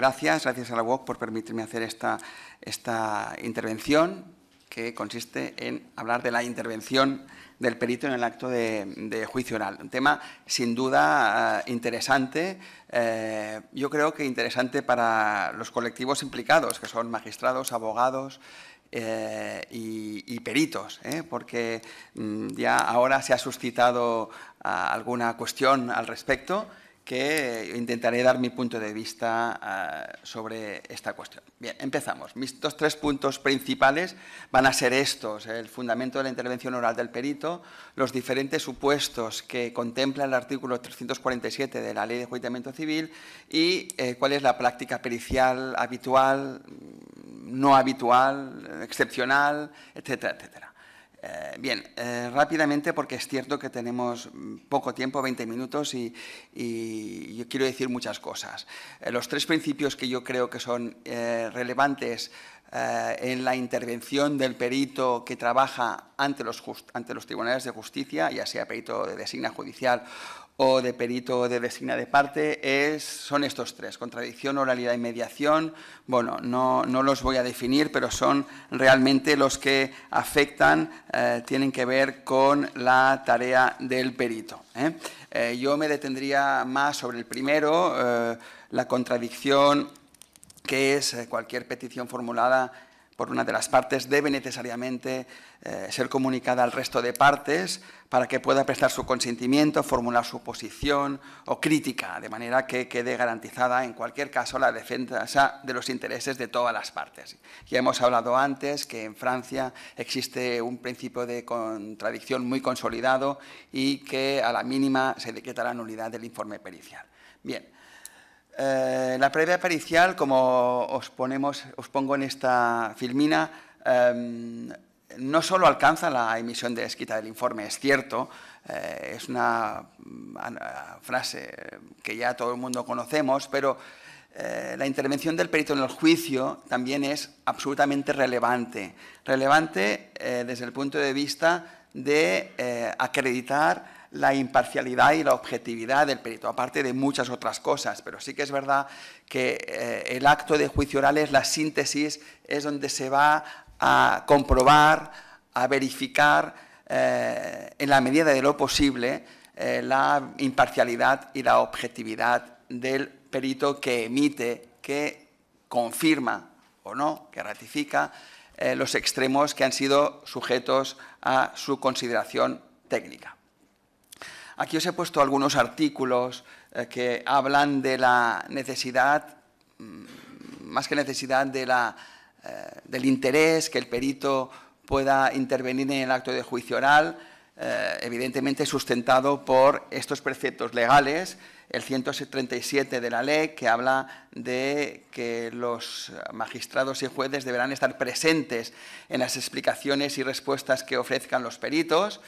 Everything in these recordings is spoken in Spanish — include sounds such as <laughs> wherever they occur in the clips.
gracias, gracias a la UOC por permitirme hacer esta, esta intervención que consiste en hablar de la intervención del perito en el acto de, juicio oral. Un tema sin duda eh, interesante, eh, yo creo que interesante para los colectivos implicados, que son magistrados, abogados, eh, y, peritos, porque mm, ya ahora se ha suscitado ah, alguna cuestión al respecto que intentaré dar mi punto de vista ah, sobre esta cuestión. Bien, empezamos. Mis dos, tres puntos principales van a ser estos, ¿eh? el fundamento de la intervención oral del perito, los diferentes supuestos que contempla el artículo 347 de la Ley de Juicio Civil y eh, cuál es la práctica pericial habitual, no habitual, excepcional, etcétera, etcétera. Eh, bien, eh, rápidamente, porque es cierto que tenemos mm, poco tiempo, 20 minutos, y, yo quiero decir muchas cosas. Eh, los tres principios que yo creo que son relevantes en la intervención del perito que trabaja ante los, ante los tribunales de justicia, ya sea perito de designa judicial o de perito o de designa de parte es, son estos tres, contradicción, oralidad y mediación. Bueno, no, no los voy a definir, pero son realmente los que afectan, eh, tienen que ver con la tarea del perito. ¿eh? Eh, yo me detendría más sobre el primero, la contradicción, que es cualquier petición formulada por una de las partes debe necesariamente eh, ser comunicada al resto de partes para que pueda prestar su consentimiento, formular su posición o crítica, de manera que quede garantizada en cualquier caso la defensa de los intereses de todas las partes. Ya hemos hablado antes que en Francia existe un principio de contradicción muy consolidado y que a la mínima se decreta la nulidad del informe pericial. Bien. Eh, la previa pericial, como os, ponemos, os pongo en esta filmina, em, no solo alcanza la emisión de esquita del informe, es cierto, eh, es una, mm, eh, frase que ya todo el mundo conocemos, pero la intervención del perito en el juicio también es absolutamente relevante. Relevante desde el punto de vista de acreditar la imparcialidad y la objetividad del perito, aparte de muchas otras cosas, pero sí que es verdad que eh, el acto de juicio oral es la síntesis, es donde se va a comprobar, a verificar, eh, en la medida de lo posible, eh, la imparcialidad y la objetividad del perito que emite, que confirma o no, que ratifica los extremos que han sido sujetos a su consideración técnica. Aquí os he puesto algunos artículos eh, que hablan de la necesidad, mm, más que necesidad eh, del interés que el perito pueda intervenir en el acto de juicio oral, eh, evidentemente sustentado por estos preceptos legales, el 137 de la ley, que habla de que los magistrados y jueces deberán estar presentes en las explicaciones y respuestas que ofrezcan los peritos,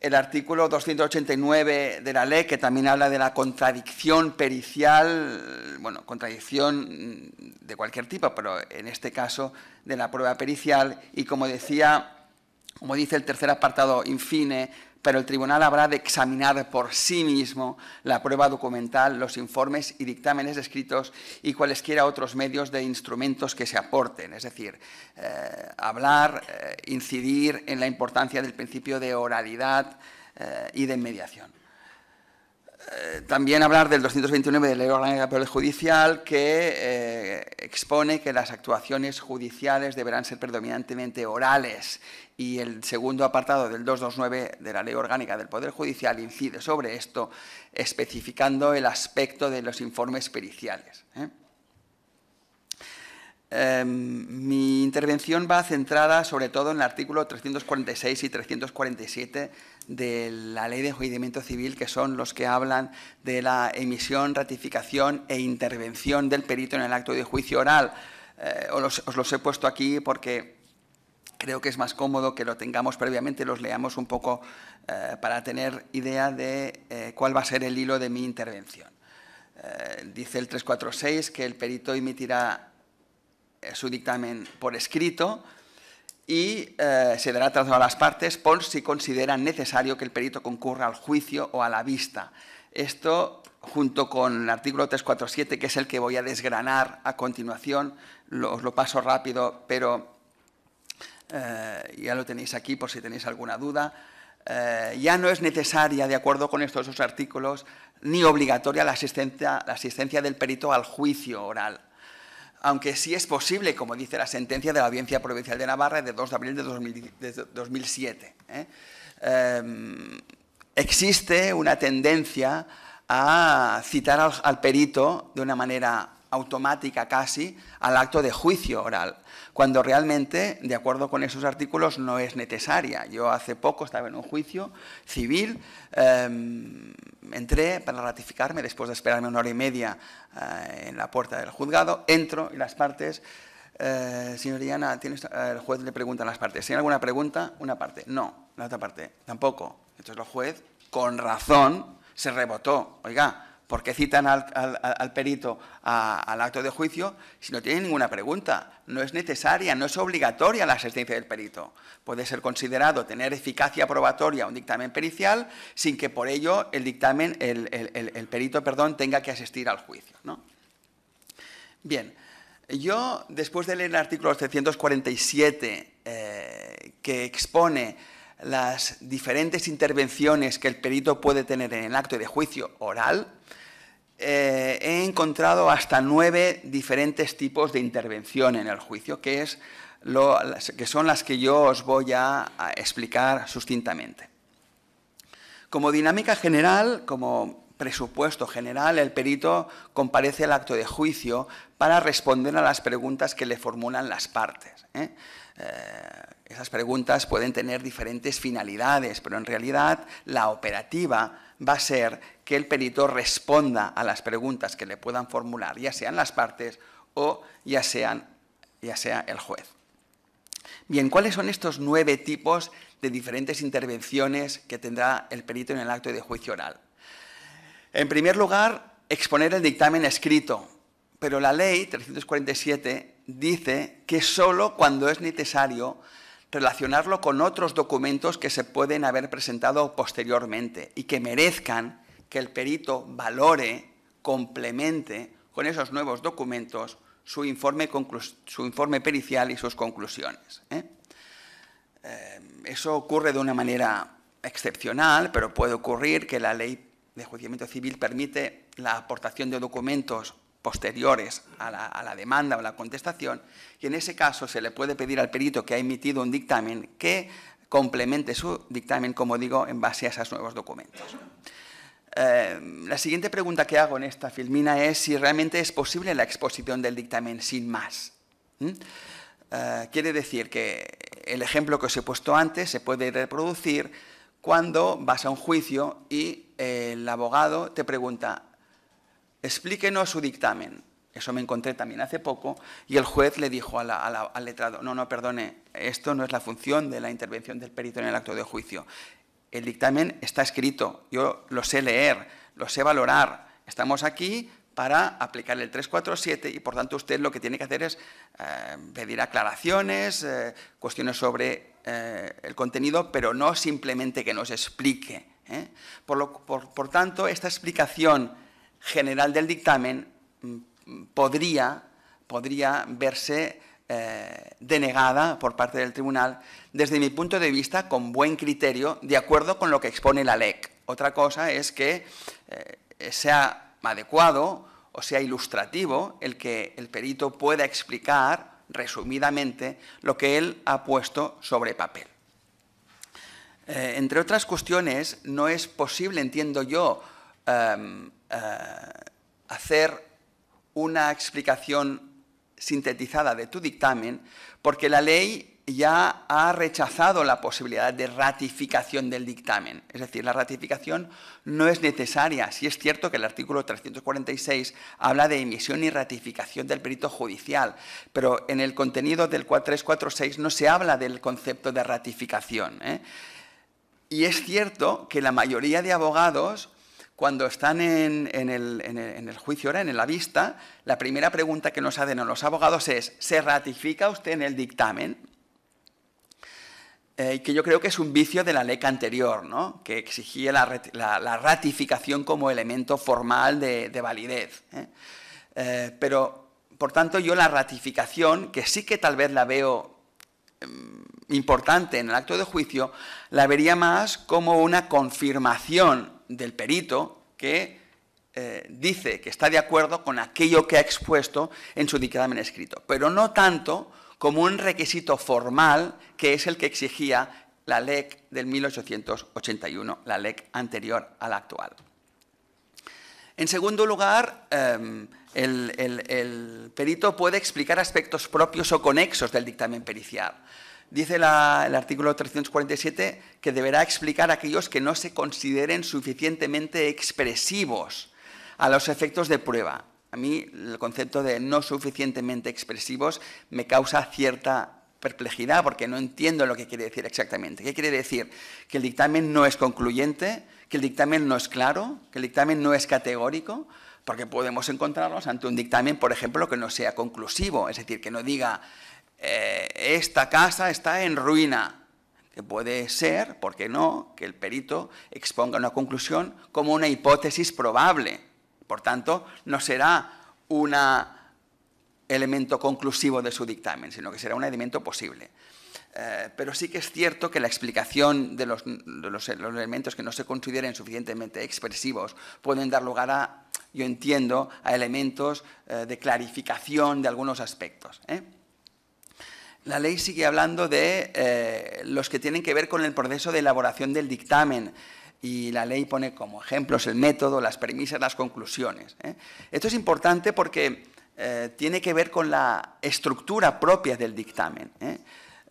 el artículo 289 de la ley, que también habla de la contradicción pericial, bueno, contradicción de cualquier tipo, pero en este caso de la prueba pericial, y como decía, como dice el tercer apartado, infine, pero el tribunal habrá de examinar por sí mismo la prueba documental, los informes y dictámenes escritos y cualesquiera otros medios de instrumentos que se aporten, es decir, eh, hablar, eh, incidir en la importancia del principio de oralidad eh, y de mediación. También hablar del 229 de la Ley Orgánica del Judicial que expone que las actuaciones judiciales deberán ser predominantemente orales y el segundo apartado del 229 de la Ley Orgánica del Poder Judicial incide sobre esto, especificando el aspecto de los informes periciales. ¿eh? Em, mi intervención va centrada sobre todo en el artículo 346 y 347 de la Ley de Enjuiciamiento Civil, que son los que hablan de la emisión, ratificación e intervención del perito en el acto de juicio oral. Eh, os los he puesto aquí porque creo que es más cómodo que lo tengamos previamente, los leamos un poco eh, para tener idea de eh, cuál va a ser el hilo de mi intervención. Eh, dice el 346 que el perito emitirá su dictamen por escrito y se dará traslado a las partes por si considera necesario que el perito concurra al juicio o a la vista. Esto, junto con el artículo 347, que es el que voy a desgranar a continuación, os lo paso rápido, pero eh, ya lo tenéis aquí por si tenéis alguna duda, eh, ya no es necesaria, de acuerdo con estos dos artículos, ni obligatoria la asistencia, la asistencia del perito al juicio oral, aunque sí es posible, como dice la sentencia de la Audiencia Provincial de Navarra de 2 de abril de, 2007. ¿eh? Em, existe una tendencia a citar al perito de una manera automática casi al acto de juicio oral, cuando realmente, de acuerdo con esos artículos, no es necesaria. Yo hace poco estaba en un juicio civil, em, entré para ratificarme, después de esperarme una hora y media eh, en la puerta del juzgado, entro y las partes, eh, Señor señoría eh, el juez le pregunta a las partes, ¿tiene alguna pregunta? Una parte, no, la otra parte, tampoco. Entonces el juez, con razón, se rebotó, oiga, ¿Por qué citan al, perito al acto de juicio si no tienen ninguna pregunta. No es necesaria, no es obligatoria la asistencia del perito. Puede ser considerado tener eficacia probatoria un dictamen pericial sin que por ello el dictamen, perito, perdón, tenga que asistir al juicio. Bien, yo después de leer el artículo 747 eh, que expone las diferentes intervenciones que el perito puede tener en el acto de juicio oral, eh, he encontrado hasta nueve diferentes tipos de intervención en el juicio, que, son las que yo os voy a, explicar sustintamente. Como dinámica general, como presupuesto general, el perito comparece al acto de juicio para responder a las preguntas que le formulan las partes. ¿eh? Eh, esas preguntas pueden tener diferentes finalidades, pero en realidad la operativa va a ser que el perito responda a las preguntas que le puedan formular, ya sean las partes o ya, sean, ya sea el juez. Bien, ¿cuáles son estos nueve tipos de diferentes intervenciones que tendrá el perito en el acto de juicio oral? En primer lugar, exponer el dictamen escrito, pero la ley 347 dice que solo cuando es necesario relacionarlo con otros documentos que se pueden haber presentado posteriormente y que merezcan que el perito valore, complemente con esos nuevos documentos su informe, pericial y sus conclusiones. ¿eh? Eh, eso ocurre de una manera excepcional, pero puede ocurrir que la ley de juiciamiento civil permite la aportación de documentos posteriores a la, demanda o la contestación, y en ese caso se le puede pedir al perito que ha emitido un dictamen que complemente su dictamen, como digo, en base a esos nuevos documentos. Eh, la siguiente pregunta que hago en esta filmina es si realmente es posible la exposición del dictamen sin más. ¿Mm? Eh, quiere decir que el ejemplo que os he puesto antes se puede reproducir cuando vas a un juicio y el abogado te pregunta, explíquenos su dictamen. Eso me encontré también hace poco y el juez le dijo al letrado, no, no, perdone, esto no es la función de la intervención del perito en el acto de juicio. El dictamen está escrito, yo lo sé leer, lo sé valorar. Estamos aquí para aplicar el 347 y, por tanto, usted lo que tiene que hacer es eh, pedir aclaraciones, eh, cuestiones sobre eh, el contenido, pero no simplemente que nos explique. Por, lo, por tanto, esta explicación general del dictamen mm, podría, podría verse eh, denegada por parte del tribunal, desde mi punto de vista, con buen criterio, de acuerdo con lo que expone la LEC. Otra cosa es que eh, sea adecuado o sea ilustrativo el que el perito pueda explicar resumidamente lo que él ha puesto sobre papel. Eh, entre otras cuestiones, no es posible, entiendo yo, em, eh, hacer una explicación sintetizada de tu dictamen, porque la ley ya ha rechazado la posibilidad de ratificación del dictamen. Es decir, la ratificación no es necesaria. Si sí es cierto que el artículo 346 habla de emisión y ratificación del perito judicial, pero en el contenido del 4346 no se habla del concepto de ratificación. ¿eh? Y es cierto que la mayoría de abogados cuando están en, el, juicio ahora, en la vista, la primera pregunta que nos hacen los abogados es, ¿se ratifica usted en el dictamen? Eh, que yo creo que es un vicio de la ley anterior, ¿no? que exigía la, ratificación como elemento formal de, validez. ¿eh? Eh, pero, por tanto, yo la ratificación, que sí que tal vez la veo mm, importante en el acto de juicio, la vería más como una confirmación del perito que eh, dice que está de acuerdo con aquello que ha expuesto en su dictamen escrito, pero no tanto como un requisito formal que es el que exigía la ley del 1881, la ley anterior a la actual. En segundo lugar, em, el, el, perito puede explicar aspectos propios o conexos del dictamen pericial. Dice el artículo 347 que deberá explicar a aquellos que no se consideren suficientemente expresivos a los efectos de prueba. A mí el concepto de no suficientemente expresivos me causa cierta perplejidad porque no entiendo lo que quiere decir exactamente. ¿Qué quiere decir? Que el dictamen no es concluyente, que el dictamen no es claro, que el dictamen no es categórico, porque podemos encontrarlos ante un dictamen, por ejemplo, que no sea conclusivo, es decir, que no diga eh, esta casa está en ruina, que puede ser, ¿por qué no?, que el perito exponga una conclusión como una hipótesis probable. Por tanto, no será un elemento conclusivo de su dictamen, sino que será un elemento posible. Eh, pero sí que es cierto que la explicación de los, elementos que no se consideren suficientemente expresivos pueden dar lugar a, yo entiendo, a elementos eh, de clarificación de algunos aspectos. ¿eh? La ley sigue hablando de eh, los que tienen que ver con el proceso de elaboración del dictamen y la ley pone como ejemplos el método, las premisas, las conclusiones. ¿eh? Esto es importante porque eh, tiene que ver con la estructura propia del dictamen.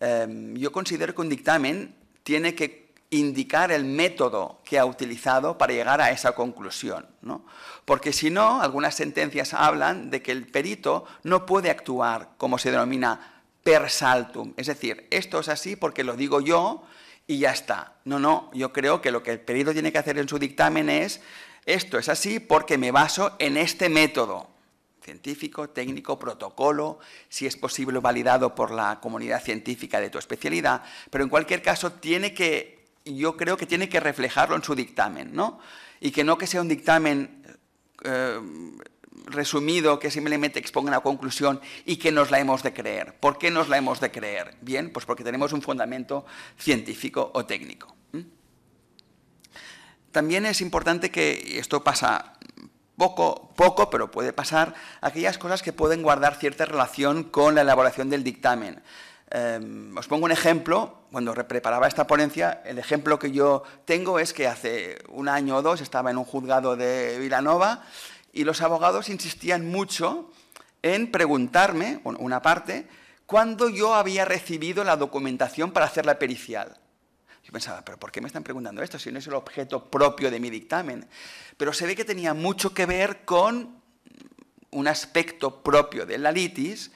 Em, yo considero que un dictamen tiene que indicar el método que ha utilizado para llegar a esa conclusión. Porque si no, algunas sentencias hablan de que el perito no puede actuar como se denomina per saltum. Es decir, esto es así porque lo digo yo y ya está. No, no, yo creo que lo que el perito tiene que hacer en su dictamen es, esto es así porque me baso en este método científico, técnico, protocolo, si es posible validado por la comunidad científica de tu especialidad, pero en cualquier caso tiene que, yo creo que tiene que reflejarlo en su dictamen, ¿no? Y que no que sea un dictamen eh, resumido que simplemente exponga una conclusión y que nos la hemos de creer. ¿Por qué nos la hemos de creer? Bien, pues porque tenemos un fundamento científico o técnico. También es importante que, y esto pasa poco, poco, pero puede pasar, aquellas cosas que pueden guardar cierta relación con la elaboración del dictamen. Em, os pongo un ejemplo, cuando preparaba esta ponencia, el ejemplo que yo tengo es que hace un año o dos estaba en un juzgado de Vilanova y los abogados insistían mucho en preguntarme, una parte, cuándo yo había recibido la documentación para hacer la pericial. Yo pensaba, pero ¿por qué me están preguntando esto si no es el objeto propio de mi dictamen? Pero se ve que tenía mucho que ver con un aspecto propio de la litis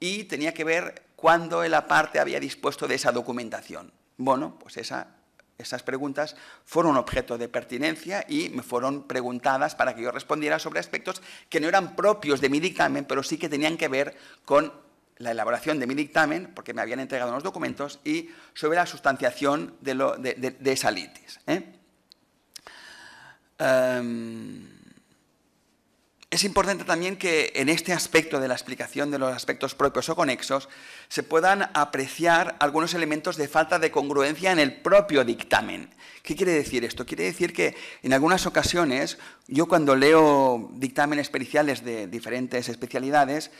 y tenía que ver cuándo la parte había dispuesto de esa documentación. Bueno, pues esa esas preguntas fueron objeto de pertinencia y me fueron preguntadas para que yo respondiera sobre aspectos que no eran propios de mi dictamen, pero sí que tenían que ver con la elaboración de mi dictamen, porque me habían entregado unos documentos, y sobre la sustanciación de, lo, esa litis. ¿eh? Em, es importante también que en este aspecto de la explicación de los aspectos propios o conexos se puedan apreciar algunos elementos de falta de congruencia en el propio dictamen. ¿Qué quiere decir esto? Quiere decir que en algunas ocasiones yo cuando leo dictámenes periciales de diferentes especialidades,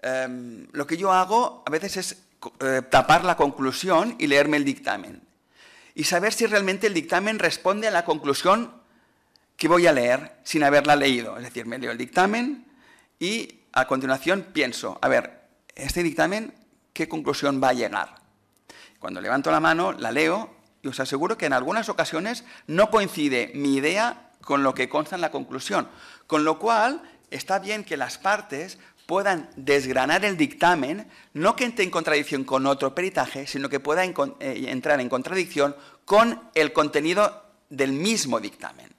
em, lo que yo hago a veces es eh, tapar la conclusión y leerme el dictamen y saber si realmente el dictamen responde a la conclusión que voy a leer sin haberla leído. Es decir, me leo el dictamen y a continuación pienso, a ver, este dictamen, ¿qué conclusión va a llegar? Cuando levanto la mano, la leo y os aseguro que en algunas ocasiones no coincide mi idea con lo que consta en la conclusión. Con lo cual, está bien que las partes puedan desgranar el dictamen, no que entre en contradicción con otro peritaje, sino que pueda eh, entrar en contradicción con el contenido del mismo dictamen.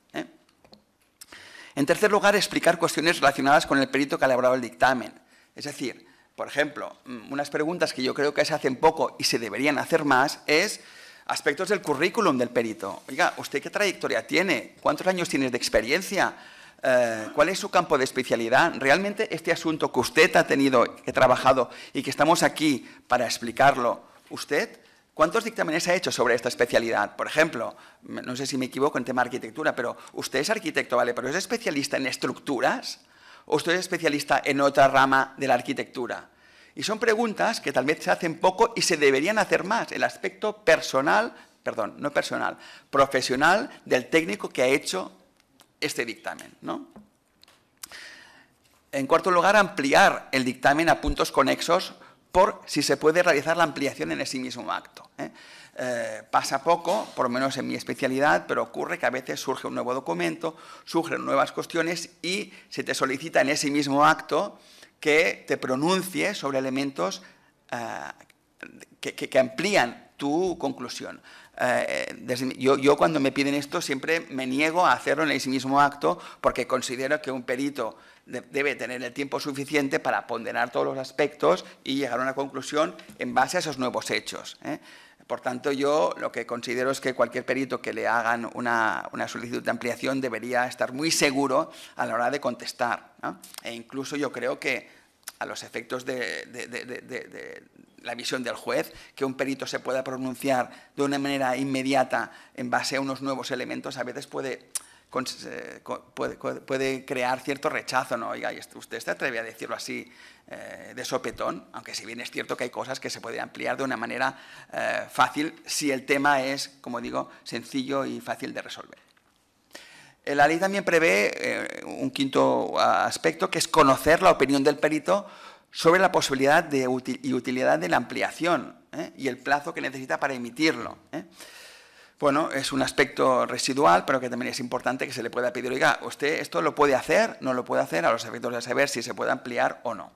En tercer lugar, explicar cuestiones relacionadas con el perito que ha elaborado el dictamen. Es decir, por ejemplo, mm, unas preguntas que yo creo que se hacen poco y se deberían hacer más es aspectos del currículum del perito. Oiga, ¿usted qué trayectoria tiene? ¿Cuántos años tienes de experiencia? Eh, ¿Cuál es su campo de especialidad? ¿Realmente este asunto que usted ha tenido, que ha trabajado y que estamos aquí para explicarlo, usted ¿Cuántos dictámenes ha hecho sobre esta especialidad? Por ejemplo, no sé si me equivoco en tema arquitectura, pero usted es arquitecto, ¿vale? ¿Pero es especialista en estructuras? ¿O usted es especialista en otra rama de la arquitectura? Y son preguntas que tal vez se hacen poco y se deberían hacer más. El aspecto personal, perdón, no personal, profesional del técnico que ha hecho este dictamen. En cuarto lugar, ampliar el dictamen a puntos conexos por si se puede realizar la ampliación en ese mismo acto. ¿eh? Eh, pasa poco, por lo menos en mi especialidad, pero ocurre que a veces surge un nuevo documento, surgen nuevas cuestiones y se te solicita en ese mismo acto que te pronuncie sobre elementos eh, que amplían tu conclusión. Eh, yo, cuando me piden esto siempre me niego a hacerlo en ese mismo acto porque considero que un perito debe tener el tiempo suficiente para ponderar todos los aspectos y llegar a una conclusión en base a esos nuevos hechos. ¿eh? Por tanto, yo lo que considero es que cualquier perito que le hagan una, solicitud de ampliación debería estar muy seguro a la hora de contestar. E incluso yo creo que a los efectos de, la visión del juez, que un perito se pueda pronunciar de una manera inmediata en base a unos nuevos elementos, a veces puede, eh, puede, puede crear cierto rechazo, ¿no? Oiga, este, usted se atreve a decirlo así eh, de sopetón, aunque si bien es cierto que hay cosas que se pueden ampliar de una manera eh, fácil si el tema es, como digo, sencillo y fácil de resolver. La ley también prevé un quinto aspecto, que es conocer la opinión del perito sobre la posibilidad de y utilidad de la ampliación ¿eh? y el plazo que necesita para emitirlo. ¿eh? Bueno, es un aspecto residual, pero que también es importante que se le pueda pedir, oiga, usted esto lo puede hacer, no lo puede hacer, a los efectos de saber si se puede ampliar o no.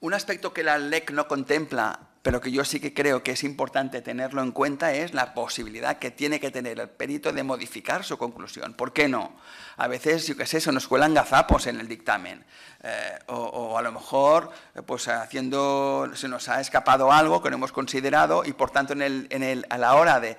Un aspecto que la LEC no contempla pero que yo sí que creo que es importante tenerlo en cuenta, es la posibilidad que tiene que tener el perito de modificar su conclusión. ¿Por qué no? A veces, yo qué sé, se nos cuelan gazapos en el dictamen. Eh, o, a lo mejor, eh, pues haciendo, se nos ha escapado algo que no hemos considerado y, por tanto, en a la hora de,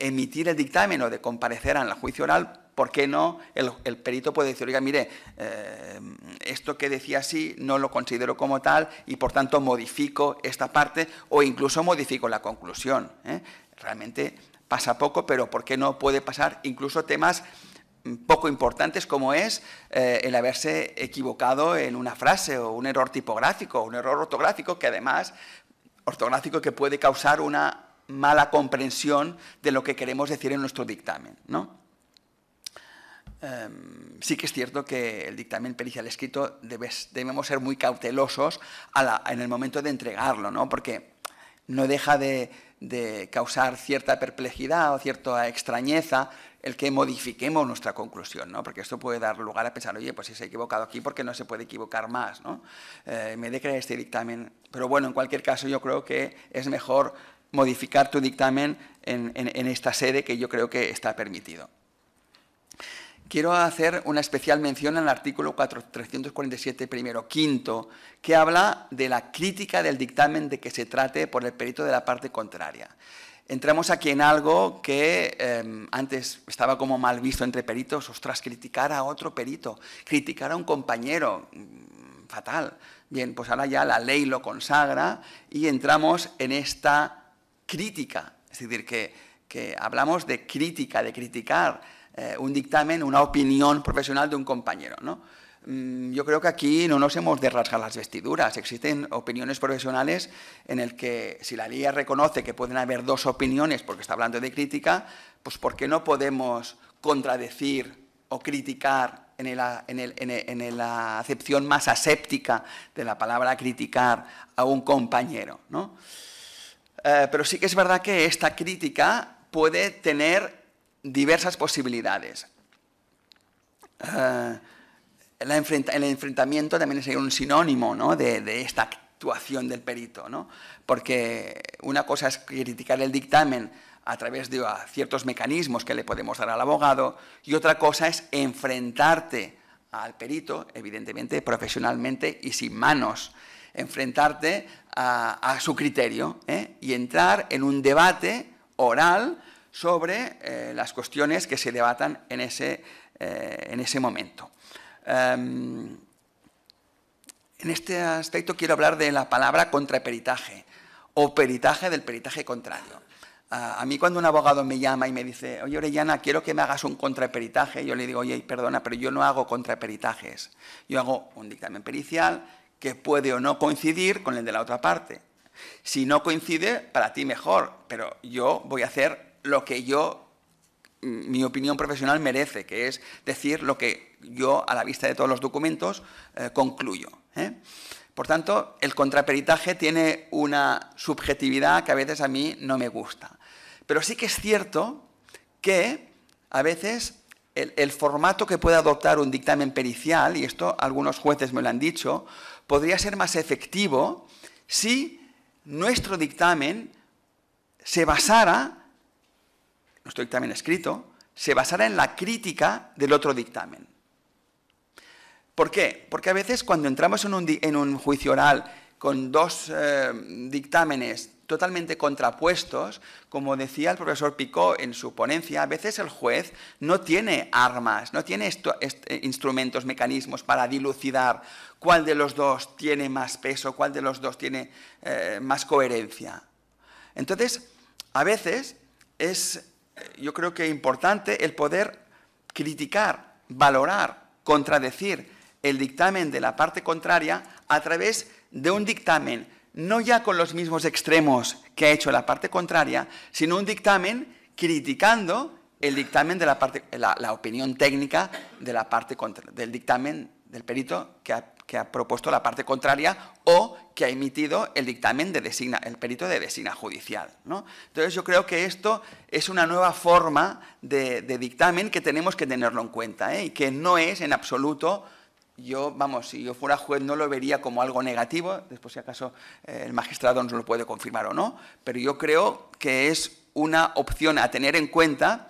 emitir el dictamen o de comparecer la juicio oral, ¿Por qué no? El, perito puede decir, oiga, mire, eh, esto que decía así no lo considero como tal y por tanto modifico esta parte o incluso modifico la conclusión. ¿eh? Realmente pasa poco, pero ¿por qué no puede pasar incluso temas poco importantes como es eh, el haberse equivocado en una frase o un error tipográfico, un error ortográfico que además ortográfico que puede causar una mala comprensión de lo que queremos decir en nuestro dictamen, ¿no? Em, sí que es cierto que el dictamen pericial escrito debemos ser muy cautelosos en el momento de entregarlo, porque no deja de, causar cierta perplejidad o cierta extrañeza el que modifiquemos nuestra conclusión, porque esto puede dar lugar a pensar, oye, pues si se ha equivocado aquí, ¿por qué no se puede equivocar más? Eh, me de este dictamen. Pero bueno, en cualquier caso, yo creo que es mejor modificar tu dictamen en esta sede que yo creo que está permitido quiero hacer una especial mención al artículo 4347, primero, quinto, que habla de la crítica del dictamen de que se trate por el perito de la parte contraria. Entramos aquí en algo que em, antes estaba como mal visto entre peritos, ostras, criticar a otro perito, criticar a un compañero, mm, fatal. Bien, pues ahora ya la ley lo consagra y entramos en esta crítica, es decir, que, que hablamos de crítica, de criticar, eh, un dictamen, una opinión profesional de un compañero. Mm, yo creo que aquí no nos hemos de rasgar las vestiduras. Existen opiniones profesionales en el que si la ley reconoce que pueden haber dos opiniones porque está hablando de crítica, pues ¿por qué no podemos contradecir o criticar en, la acepción más aséptica de la palabra criticar a un compañero? Eh, pero sí que es verdad que esta crítica puede tener diversas posibilidades. Ah, el, enfrentamiento también es un sinónimo de, esta actuación del perito, porque una cosa es criticar el dictamen a través de ciertos mecanismos que le podemos dar al abogado y otra cosa es enfrentarte al perito, evidentemente profesionalmente y sin manos, enfrentarte a, su criterio ¿eh? y entrar en un debate oral sobre eh, las cuestiones que se debatan en ese, eh, en ese momento. Em, en este aspecto quiero hablar de la palabra contraperitaje o peritaje del peritaje contrario. a mí cuando un abogado me llama y me dice, oye Orellana, quiero que me hagas un contraperitaje, yo le digo, oye, perdona, pero yo no hago contraperitajes. Yo hago un dictamen pericial que puede o no coincidir con el de la otra parte. Si no coincide, para ti mejor, pero yo voy a hacer lo que yo, mm, mi opinión profesional merece, que es decir lo que yo, a la vista de todos los documentos, eh, concluyo. ¿eh? Por tanto, el contraperitaje tiene una subjetividad que a veces a mí no me gusta. Pero sí que es cierto que a veces el, el formato que puede adoptar un dictamen pericial, y esto algunos jueces me lo han dicho, podría ser más efectivo si nuestro dictamen se basara nuestro dictamen escrito, se basará en la crítica del otro dictamen. ¿Por qué? Porque a veces cuando entramos en un, juicio oral con dos eh, dictámenes totalmente contrapuestos, como decía el profesor Picot en su ponencia, a veces el juez no tiene armas, no tiene eh, instrumentos, mecanismos para dilucidar cuál de los dos tiene más peso, cuál de los dos tiene eh, más coherencia. Entonces, a veces es yo creo que es importante el poder criticar, valorar, contradecir el dictamen de la parte contraria a través de un dictamen, no ya con los mismos extremos que ha hecho la parte contraria, sino un dictamen criticando el dictamen de la parte, la, opinión técnica de la parte del dictamen del perito que ha que ha propuesto la parte contraria o que ha emitido el dictamen de designa, el perito de designa judicial. ¿no? Entonces yo creo que esto es una nueva forma de, dictamen que tenemos que tenerlo en cuenta ¿eh? y que no es en absoluto yo, vamos, si yo fuera juez no lo vería como algo negativo, después si acaso eh, el magistrado nos lo puede confirmar o no, pero yo creo que es una opción a tener en cuenta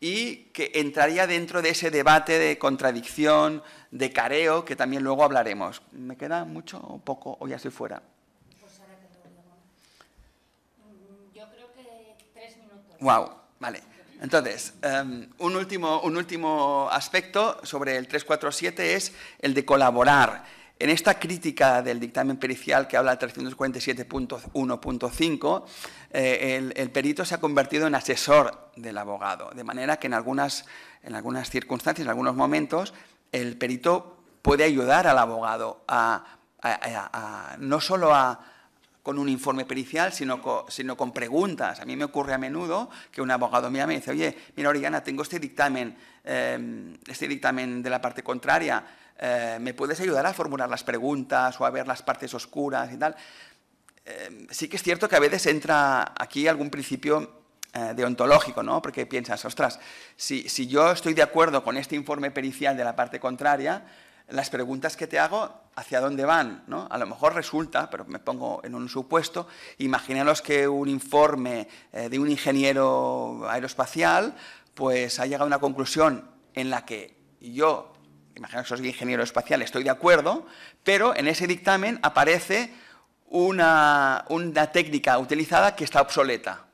y que entraría dentro de ese debate de contradicción, de careo, que también luego hablaremos. ¿Me queda mucho o poco o ya estoy fuera? Pues mm, yo creo que tres minutos. Wow, vale. Entonces, em, un, último, un último aspecto sobre el 347 es el de colaborar en esta crítica del dictamen pericial que habla 347.1.5, eh, el, perito se ha convertido en asesor del abogado, de manera que en algunas, en algunas circunstancias, en algunos momentos, el perito puede ayudar al abogado no solo con un informe pericial, sino con, sino con preguntas. A mí me ocurre a menudo que un abogado me llama y dice, oye, mira, Oriana, tengo este dictamen, eh, este dictamen de la parte contraria, eh, ¿me puedes ayudar a formular las preguntas o a ver las partes oscuras y tal? Eh, sí que es cierto que a veces entra aquí algún principio eh, deontológico, ¿no? Porque piensas, ostras, si, si yo estoy de acuerdo con este informe pericial de la parte contraria, las preguntas que te hago, ¿hacia dónde van? ¿no? A lo mejor resulta, pero me pongo en un supuesto, imaginaros que un informe de un ingeniero aeroespacial pues ha llegado a una conclusión en la que yo imagino que soy ingeniero espacial, estoy de acuerdo, pero en ese dictamen aparece una, técnica utilizada que está obsoleta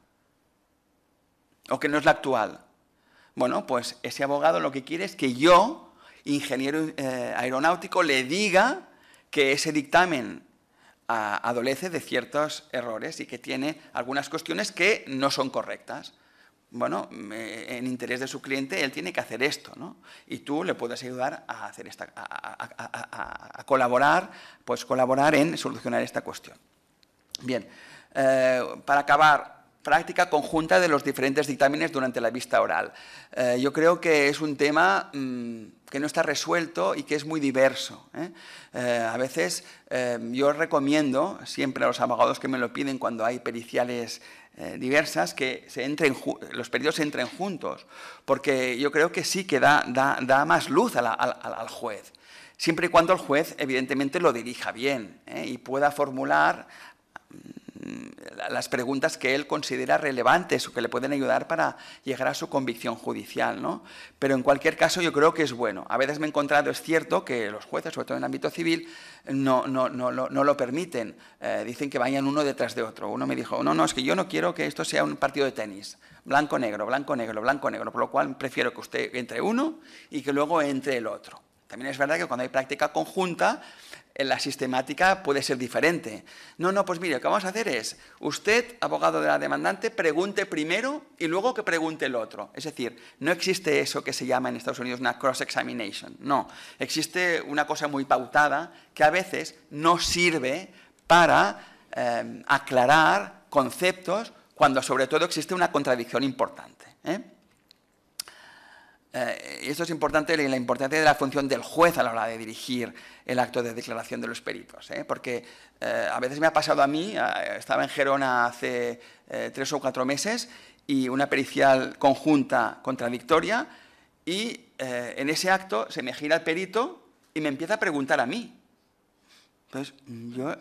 o que no es la actual. Bueno, pues ese abogado lo que quiere es que yo, ingeniero eh, aeronáutico, le diga que ese dictamen ah, adolece de ciertos errores y que tiene algunas cuestiones que no son correctas bueno, en interés de su cliente, él tiene que hacer esto, ¿no? Y tú le puedes ayudar a hacer esta, a, colaborar, pues colaborar en solucionar esta cuestión. Bien, eh, para acabar, práctica conjunta de los diferentes dictámenes durante la vista oral. Eh, yo creo que es un tema mm, que no está resuelto y que es muy diverso. ¿eh? a veces yo recomiendo siempre a los abogados que me lo piden cuando hay periciales eh, diversas que se entren, los periodos se entren juntos, porque yo creo que sí que da, da, más luz al juez, siempre y cuando el juez evidentemente lo dirija bien ¿eh? y pueda formular las preguntas que él considera relevantes o que le pueden ayudar para llegar a su convicción judicial. ¿no? Pero en cualquier caso yo creo que es bueno. A veces me he encontrado, es cierto, que los jueces, sobre todo en el ámbito civil, no, no, lo permiten. Eh, dicen que vayan uno detrás de otro. Uno me dijo, no, no, es que yo no quiero que esto sea un partido de tenis. Blanco-negro, blanco-negro, blanco-negro. Por lo cual prefiero que usted entre uno y que luego entre el otro. También es verdad que cuando hay práctica conjunta, la sistemática puede ser diferente. No, no, pues mire, lo que vamos a hacer es, usted, abogado de la demandante, pregunte primero y luego que pregunte el otro. Es decir, no existe eso que se llama en Estados Unidos una cross-examination. No, existe una cosa muy pautada que a veces no sirve para eh, aclarar conceptos cuando sobre todo existe una contradicción importante. ¿eh? y eh, esto es importante, la importancia de la función del juez a la hora de dirigir el acto de declaración de los peritos, ¿eh? porque eh, a veces me ha pasado a mí, estaba en Gerona hace tres o cuatro meses y una pericial conjunta contradictoria y en ese acto se me gira el perito y me empieza a preguntar a mí. Entonces yo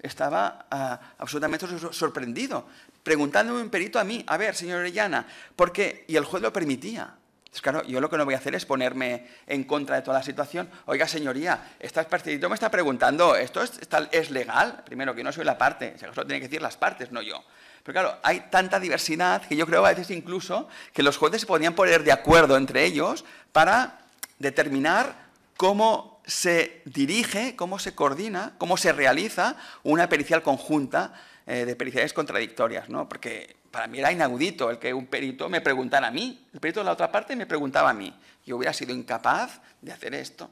estaba ah, absolutamente sorprendido, preguntándome un perito a mí, a ver, señor Orellana, ¿por qué? Y el juez lo permitía. Entonces, claro, yo lo que no voy a hacer es ponerme en contra de toda la situación. Oiga, señoría, este partidito me está preguntando, ¿esto es, legal? Primero, que no soy la parte, eso tiene que decir las partes, no yo. Pero claro, hay tanta diversidad que yo creo a veces incluso que los jueces se podrían poner de acuerdo entre ellos para determinar cómo se dirige, cómo se coordina, cómo se realiza una pericial conjunta eh, de periciales contradictorias, ¿no? Porque para mí era inaudito el que un perito me preguntara a mí, el perito de la otra parte me preguntaba a mí. Yo hubiera sido incapaz de hacer esto.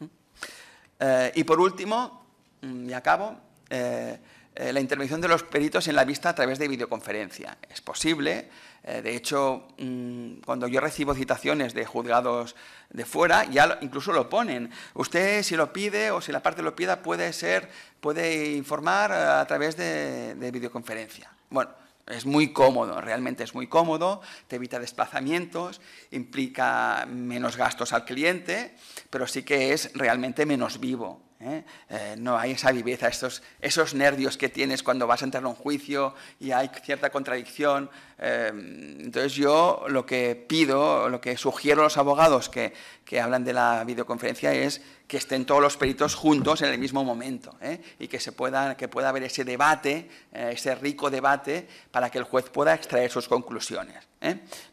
¿Mm? Eh, y por último, mm, y acabo, eh, eh, la intervención de los peritos en la vista a través de videoconferencia. Es posible, de hecho, mm, cuando yo recibo citaciones de juzgados de fuera, ya incluso lo ponen. Usted, si lo pide o si la parte lo pida, puede, ser, puede informar a través de, de videoconferencia. Bueno, es muy cómodo, realmente es muy cómodo, te evita desplazamientos, implica menos gastos al cliente, pero sí que es realmente menos vivo. ¿eh? Eh, no hay esa viveza, estos, esos nervios que tienes cuando vas a entrar a un juicio y hay cierta contradicción. Em, entonces yo lo que pido, lo que sugiero a los abogados que, hablan de la videoconferencia es que estén todos los peritos juntos en el mismo momento ¿eh? y que, se pueda, que pueda haber ese debate, ese rico debate, para que el juez pueda extraer sus conclusiones.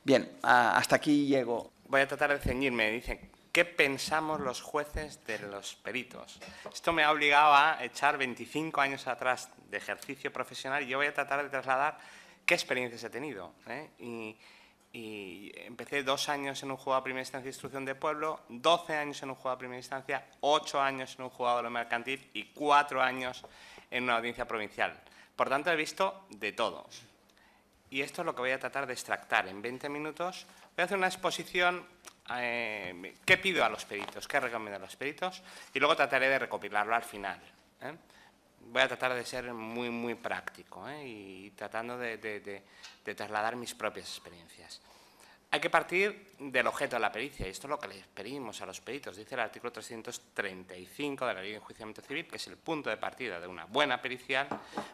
Bien, hasta aquí llego. Voy a tratar de ceñirme, dicen ¿Qué pensamos los jueces de los peritos? Esto me ha obligado a echar 25 años atrás de ejercicio profesional y yo voy a tratar de trasladar qué experiencias he tenido. ¿eh? Y, empecé dos años en un juego de primera instancia de instrucción de pueblo, 12 años en un juego de primera instancia, 8 años en un juego de lo mercantil y 4 años en una audiencia provincial. Por tanto, he visto de todo. Y esto es lo que voy a tratar de extractar en 20 minutos. Voy a hacer una exposición eh, qué pido a los peritos, qué recomiendo a los peritos y luego trataré de recopilarlo al final. ¿eh? Voy a tratar de ser muy, muy práctico ¿eh? y tratando de trasladar mis propias experiencias. Hay que partir del objeto de la pericia, y esto es lo que le pedimos a los peritos. Dice el artículo 335 de la Ley de Enjuiciamiento Civil, que es el punto de partida de una buena pericial,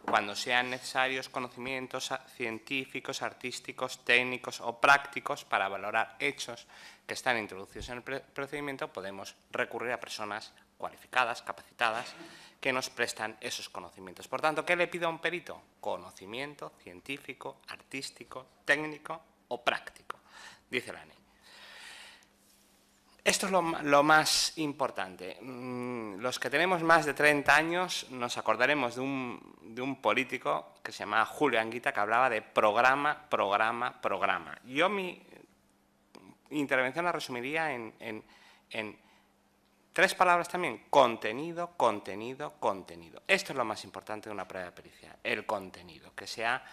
cuando sean necesarios conocimientos científicos, artísticos, técnicos o prácticos para valorar hechos que están introducidos en el procedimiento, podemos recurrir a personas cualificadas, capacitadas, que nos prestan esos conocimientos. Por tanto, ¿qué le pido a un perito? Conocimiento científico, artístico, técnico o práctico dice la ANE. Esto es lo, más importante. Mm, los que tenemos más de 30 años nos acordaremos de un, político que se llamaba Julio Anguita que hablaba de programa, programa, programa. Yo mi intervención la resumiría en, en tres palabras también. Contenido, contenido, contenido. Esto es lo más importante de una prueba de pericia. El contenido, que sea,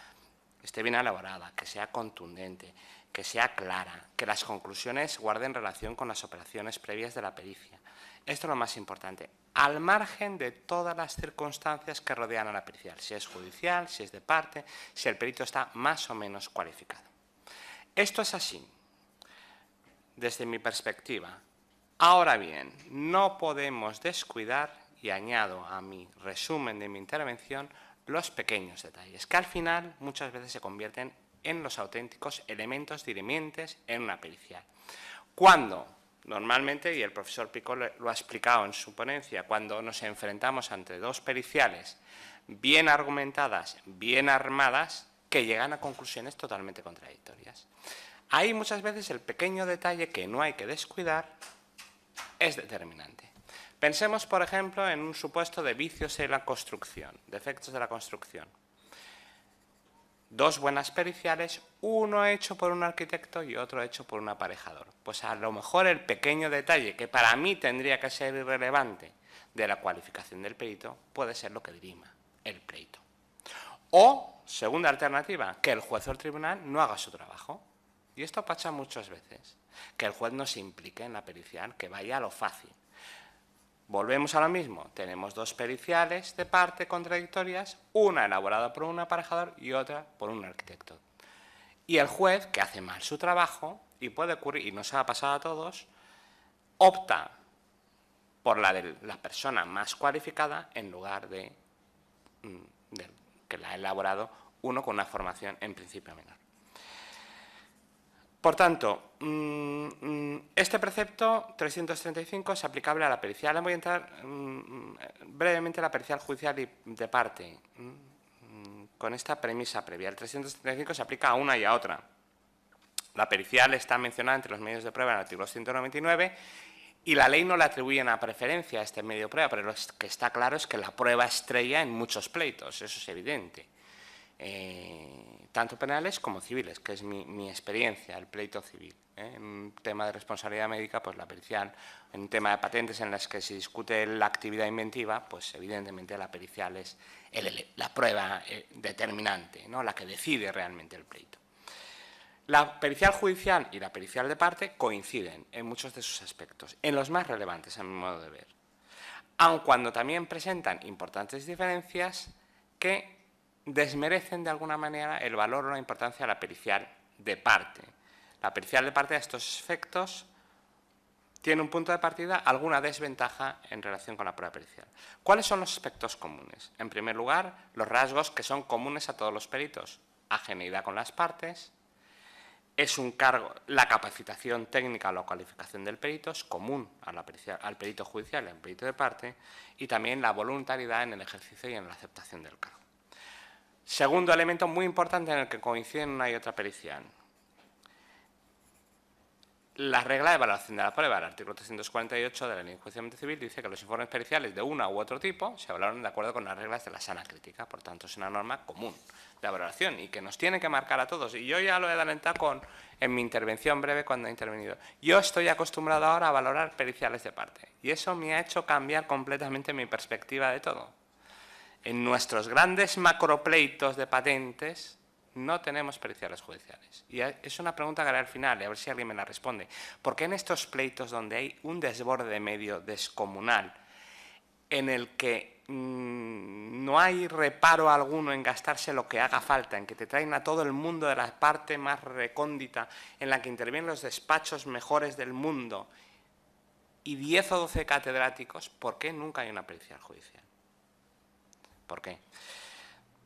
esté bien elaborada, que sea contundente, que sea clara, que las conclusiones guarden relación con las operaciones previas de la pericia. Esto es lo más importante, al margen de todas las circunstancias que rodean a la pericial, si es judicial, si es de parte, si el perito está más o menos cualificado. Esto es así, desde mi perspectiva. Ahora bien, no podemos descuidar, y añado a mi resumen de mi intervención, los pequeños detalles, que al final muchas veces se convierten en los auténticos elementos dirimientes en una pericial. Cuando, normalmente, y el profesor Pico lo ha explicado en su ponencia, cuando nos enfrentamos ante dos periciales bien argumentadas, bien armadas, que llegan a conclusiones totalmente contradictorias. Ahí muchas veces el pequeño detalle que no hay que descuidar es determinante. Pensemos, por ejemplo, en un supuesto de vicios en la construcción, defectos de la construcción dos buenas periciales, uno hecho por un arquitecto y otro hecho por un aparejador. Pues a lo mejor el pequeño detalle, que para mí tendría que ser irrelevante, de la cualificación del perito, puede ser lo que dirima el pleito. O, segunda alternativa, que el juez o el tribunal no haga su trabajo. Y esto pasa muchas veces, que el juez no se implique en la pericial, que vaya a lo fácil. Volvemos a lo mismo, tenemos dos periciales de parte contradictorias, una elaborada por un aparejador y otra por un arquitecto. Y el juez, que hace mal su trabajo, y puede ocurrir, y nos ha pasado a todos, opta por la de la persona más cualificada en lugar de, mm, de que la ha elaborado uno con una formación en principio menor. Por tanto, mm, mm, este precepto 335 es aplicable a la pericial. voy a entrar mm, brevemente a la pericial judicial de parte, con esta premisa previa. El 335 se aplica a una y a otra. La pericial está mencionada entre los medios de prueba en el artículo 199 y la ley no le atribuye una preferencia a este medio de prueba, pero lo que está claro es que la prueba estrella en muchos pleitos, eso es evidente. Eh, tanto penales como civiles, que es mi, experiencia, el pleito civil. ¿eh? En un tema de responsabilidad médica, pues la pericial. En un tema de patentes en las que se discute la actividad inventiva, pues evidentemente la pericial es la prueba eh, determinante, ¿no? la que decide realmente el pleito. La pericial judicial y la pericial de parte coinciden en muchos de sus aspectos, en los más relevantes a mi modo de ver, aun cuando también presentan importantes diferencias que desmerecen de alguna manera el valor o la importancia de la pericial de parte. La pericial de parte de estos efectos tiene un punto de partida, alguna desventaja en relación con la prueba pericial. ¿Cuáles son los aspectos comunes? En primer lugar, los rasgos que son comunes a todos los peritos. Ageneidad con las partes, es un cargo, la capacitación técnica o la cualificación del perito es común al perito judicial, al perito de parte, y también la voluntariedad en el ejercicio y en la aceptación del cargo. Segundo elemento muy importante en el que coinciden una y otra pericial. La regla de evaluación de la prueba, el artículo 348 de la Ley de Civil, dice que los informes periciales de una u otro tipo se valoran de acuerdo con las reglas de la sana crítica. Por tanto, es una norma común de valoración y que nos tiene que marcar a todos. Y yo ya lo he adelantado en mi intervención breve cuando he intervenido. Yo estoy acostumbrado ahora a valorar periciales de parte y eso me ha hecho cambiar completamente mi perspectiva de todo. En nuestros grandes macropleitos de patentes no tenemos periciales judiciales. Y es una pregunta que haré al final, a ver si alguien me la responde. ¿Por qué en estos pleitos donde hay un desborde medio descomunal, en el que mm, no hay reparo alguno en gastarse lo que haga falta, en que te traen a todo el mundo de la parte más recóndita, en la que intervienen los despachos mejores del mundo, y 10 o 12 catedráticos, ¿por qué nunca hay una pericial judicial? ¿Por qué?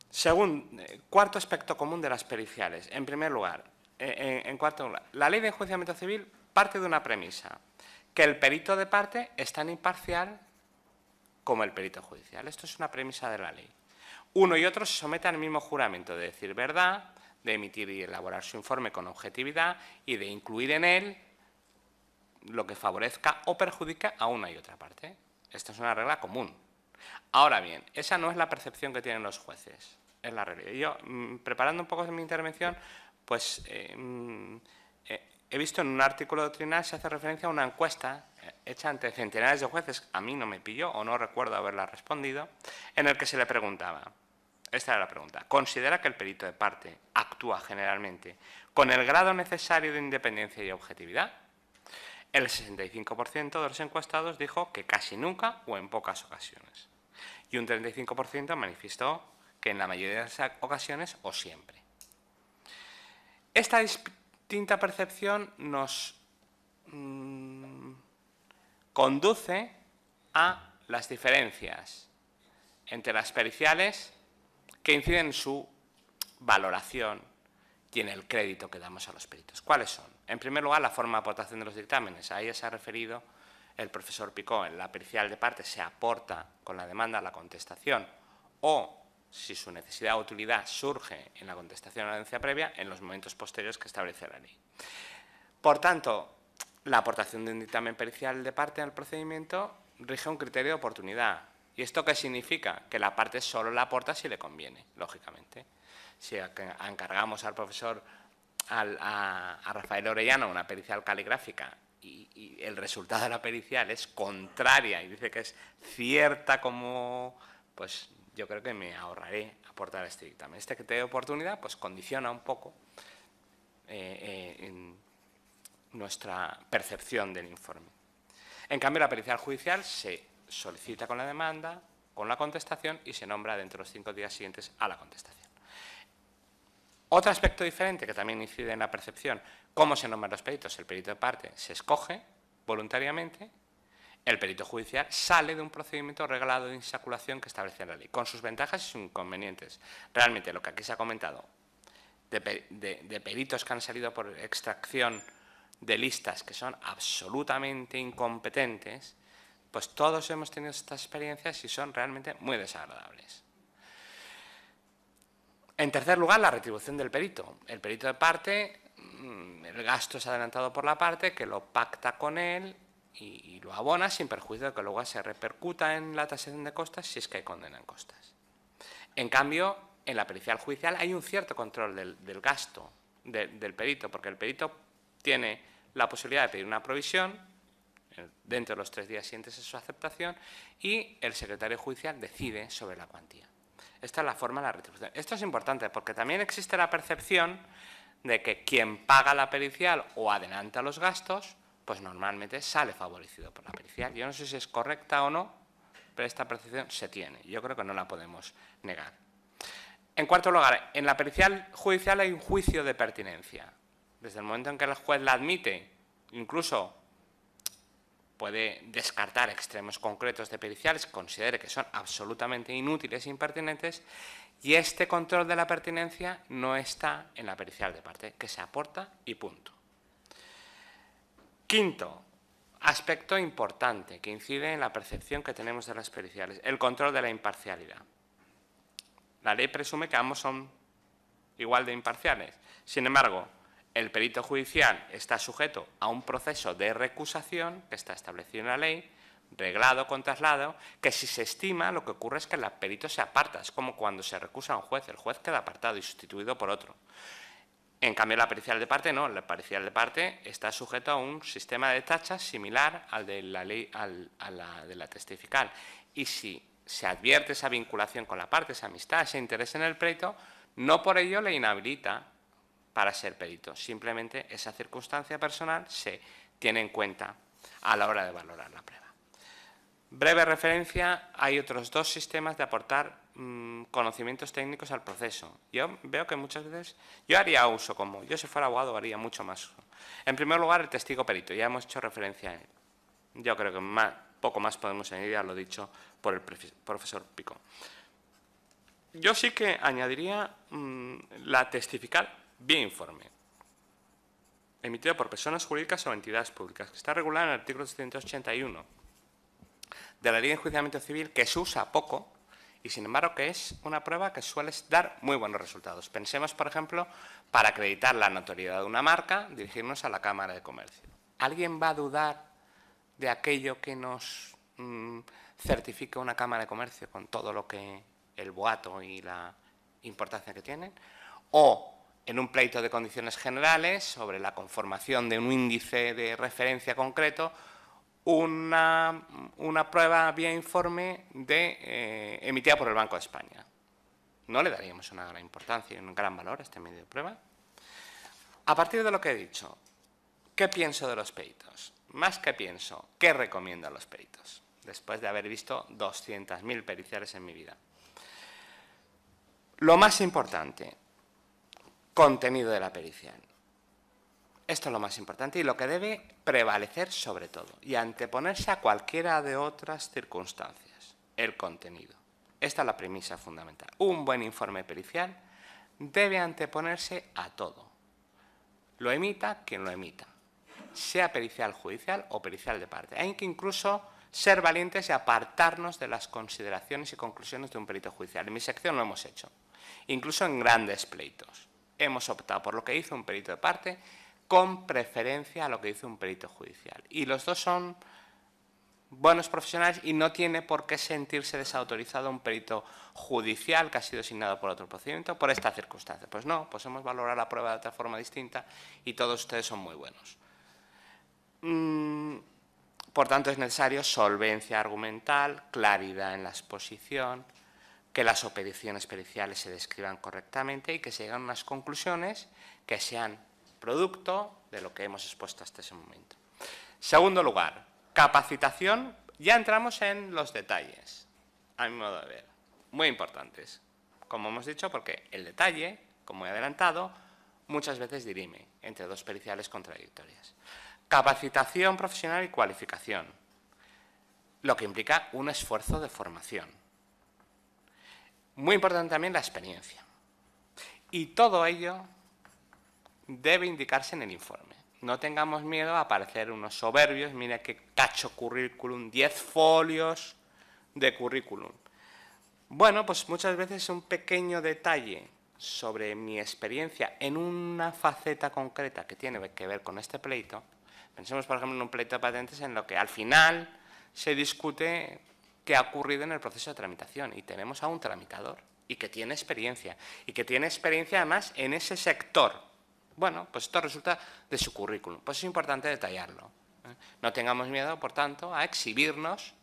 Según, eh, cuarto aspecto común de las periciales. En primer lugar, eh, en, cuarto la ley de enjuiciamiento civil parte de una premisa, que el perito de parte es tan imparcial como el perito judicial. Esto es una premisa de la ley. Uno y otro se someten al mismo juramento de decir verdad, de emitir y elaborar su informe con objetividad y de incluir en él lo que favorezca o perjudica a una y otra parte. Esta es una regla común. Ahora bien, esa no es la percepción que tienen los jueces, es la realidad. Yo, mm, preparando un poco mi intervención, pues eh, mm, eh, he visto en un artículo doctrinal se hace referencia a una encuesta eh, hecha ante centenares de jueces, a mí no me pilló o no recuerdo haberla respondido, en el que se le preguntaba, esta era la pregunta, ¿considera que el perito de parte actúa generalmente con el grado necesario de independencia y objetividad? El 65% de los encuestados dijo que casi nunca o en pocas ocasiones y un 35% manifestó que en la mayoría de las ocasiones o siempre. Esta distinta percepción nos mm, conduce a las diferencias entre las periciales que inciden en su valoración y en el crédito que damos a los peritos. ¿Cuáles son? En primer lugar, la forma de aportación de los dictámenes. A ella se ha referido el profesor Picó en la pericial de parte se aporta con la demanda a la contestación o si su necesidad o utilidad surge en la contestación a la audiencia previa en los momentos posteriores que establece la ley. Por tanto, la aportación de un dictamen pericial de parte al procedimiento rige un criterio de oportunidad. ¿Y esto qué significa? Que la parte solo la aporta si le conviene, lógicamente. Si encargamos al profesor, a, Rafael Orellano una pericial caligráfica y, el resultado de la pericial es contraria y dice que es cierta como, pues yo creo que me ahorraré aportar este dictamen. Este que te dé oportunidad, pues condiciona un poco eh, eh, nuestra percepción del informe. En cambio, la pericial judicial se solicita con la demanda, con la contestación y se nombra dentro de los cinco días siguientes a la contestación. Otro aspecto diferente que también incide en la percepción ¿Cómo se nombran los peritos? El perito de parte se escoge voluntariamente, el perito judicial sale de un procedimiento reglado de insaculación que establece la ley, con sus ventajas y sus inconvenientes. Realmente lo que aquí se ha comentado de, de peritos que han salido por extracción de listas que son absolutamente incompetentes, pues todos hemos tenido estas experiencias y son realmente muy desagradables. En tercer lugar, la retribución del perito. El perito de parte Mm, el gasto es adelantado por la parte que lo pacta con él y, lo abona sin perjuicio de que luego se repercuta en la tasación de costas si es que hay condena en costas. En cambio, en la pericial judicial hay un cierto control del, gasto del perito, porque el perito tiene la posibilidad de pedir una provisión eh, dentro de los tres días siguientes a su aceptación y el secretario judicial decide sobre la cuantía. Esta es la forma de la retribución. Esto es importante porque también existe la percepción de que quien paga la pericial o adelanta los gastos, pues normalmente sale favorecido por la pericial. Yo no sé si es correcta o no, pero esta percepción se tiene. Yo creo que no la podemos negar. En cuarto lugar, en la pericial judicial hay un juicio de pertinencia. Desde el momento en que el juez la admite, incluso puede descartar extremos concretos de periciales considere que son absolutamente inútiles e impertinentes, y este control de la pertinencia no está en la pericial de parte, que se aporta y punto. Quinto, aspecto importante que incide en la percepción que tenemos de las periciales, el control de la imparcialidad. La ley presume que ambos son igual de imparciales. Sin embargo, el perito judicial está sujeto a un proceso de recusación que está establecido en la ley reglado con traslado, que si se estima, lo que ocurre es que el perito se aparta. Es como cuando se recusa a un juez, el juez queda apartado y sustituido por otro. En cambio, la pericial de parte no, la pericial de parte está sujeto a un sistema de tachas similar al de la ley, de la testifical. Y si se advierte esa vinculación con la parte, esa amistad, ese interés en el pleito, no por ello le inhabilita para ser perito. Simplemente esa circunstancia personal se tiene en cuenta a la hora de valorar la prueba. Breve referencia, hay otros dos sistemas de aportar mm, conocimientos técnicos al proceso. Yo veo que muchas veces, yo haría uso como, yo si fuera abogado haría mucho más uso. En primer lugar, el testigo perito, ya hemos hecho referencia a él. Yo creo que poco más podemos añadir a lo dicho por el profesor Pico. Yo sí que añadiría mm, la testificar bien informe, emitido por personas jurídicas o entidades públicas, que está regulada en el artículo 781 de la ley de enjuiciamiento civil que se usa poco y, sin embargo, que es una prueba que suele dar muy buenos resultados. Pensemos, por ejemplo, para acreditar la notoriedad de una marca, dirigirnos a la Cámara de Comercio. ¿Alguien va a dudar de aquello que nos mm, certifica una Cámara de Comercio con todo lo que el boato y la importancia que tienen? ¿O en un pleito de condiciones generales sobre la conformación de un índice de referencia concreto, una, una prueba vía informe de, eh, emitida por el Banco de España. No le daríamos una gran importancia y un gran valor a este medio de prueba. A partir de lo que he dicho, ¿qué pienso de los peritos? Más que pienso, ¿qué recomiendo a los peritos? Después de haber visto 200.000 periciales en mi vida. Lo más importante, contenido de la pericial. Esto es lo más importante y lo que debe prevalecer sobre todo y anteponerse a cualquiera de otras circunstancias, el contenido. Esta es la premisa fundamental. Un buen informe pericial debe anteponerse a todo. Lo emita quien lo emita, sea pericial judicial o pericial de parte. Hay que incluso ser valientes y apartarnos de las consideraciones y conclusiones de un perito judicial. En mi sección lo hemos hecho, incluso en grandes pleitos. Hemos optado por lo que hizo un perito de parte con preferencia a lo que dice un perito judicial. Y los dos son buenos profesionales y no tiene por qué sentirse desautorizado un perito judicial que ha sido designado por otro procedimiento por esta circunstancia. Pues no, pues hemos valorado la prueba de otra forma distinta y todos ustedes son muy buenos. Mm, por tanto, es necesario solvencia argumental, claridad en la exposición, que las operaciones periciales se describan correctamente y que se lleguen a unas conclusiones que sean producto de lo que hemos expuesto hasta ese momento. Segundo lugar, capacitación. Ya entramos en los detalles, a mi modo de ver, muy importantes. Como hemos dicho, porque el detalle, como he adelantado, muchas veces dirime entre dos periciales contradictorias. Capacitación profesional y cualificación, lo que implica un esfuerzo de formación. Muy importante también la experiencia. Y todo ello debe indicarse en el informe. No tengamos miedo a aparecer unos soberbios, mira qué cacho currículum, 10 folios de currículum. Bueno, pues muchas veces un pequeño detalle sobre mi experiencia en una faceta concreta que tiene que ver con este pleito. Pensemos, por ejemplo, en un pleito de patentes en lo que al final se discute qué ha ocurrido en el proceso de tramitación y tenemos a un tramitador y que tiene experiencia y que tiene experiencia además en ese sector bueno, pues esto resulta de su currículum. Pues es importante detallarlo. ¿eh? No tengamos miedo, por tanto, a exhibirnos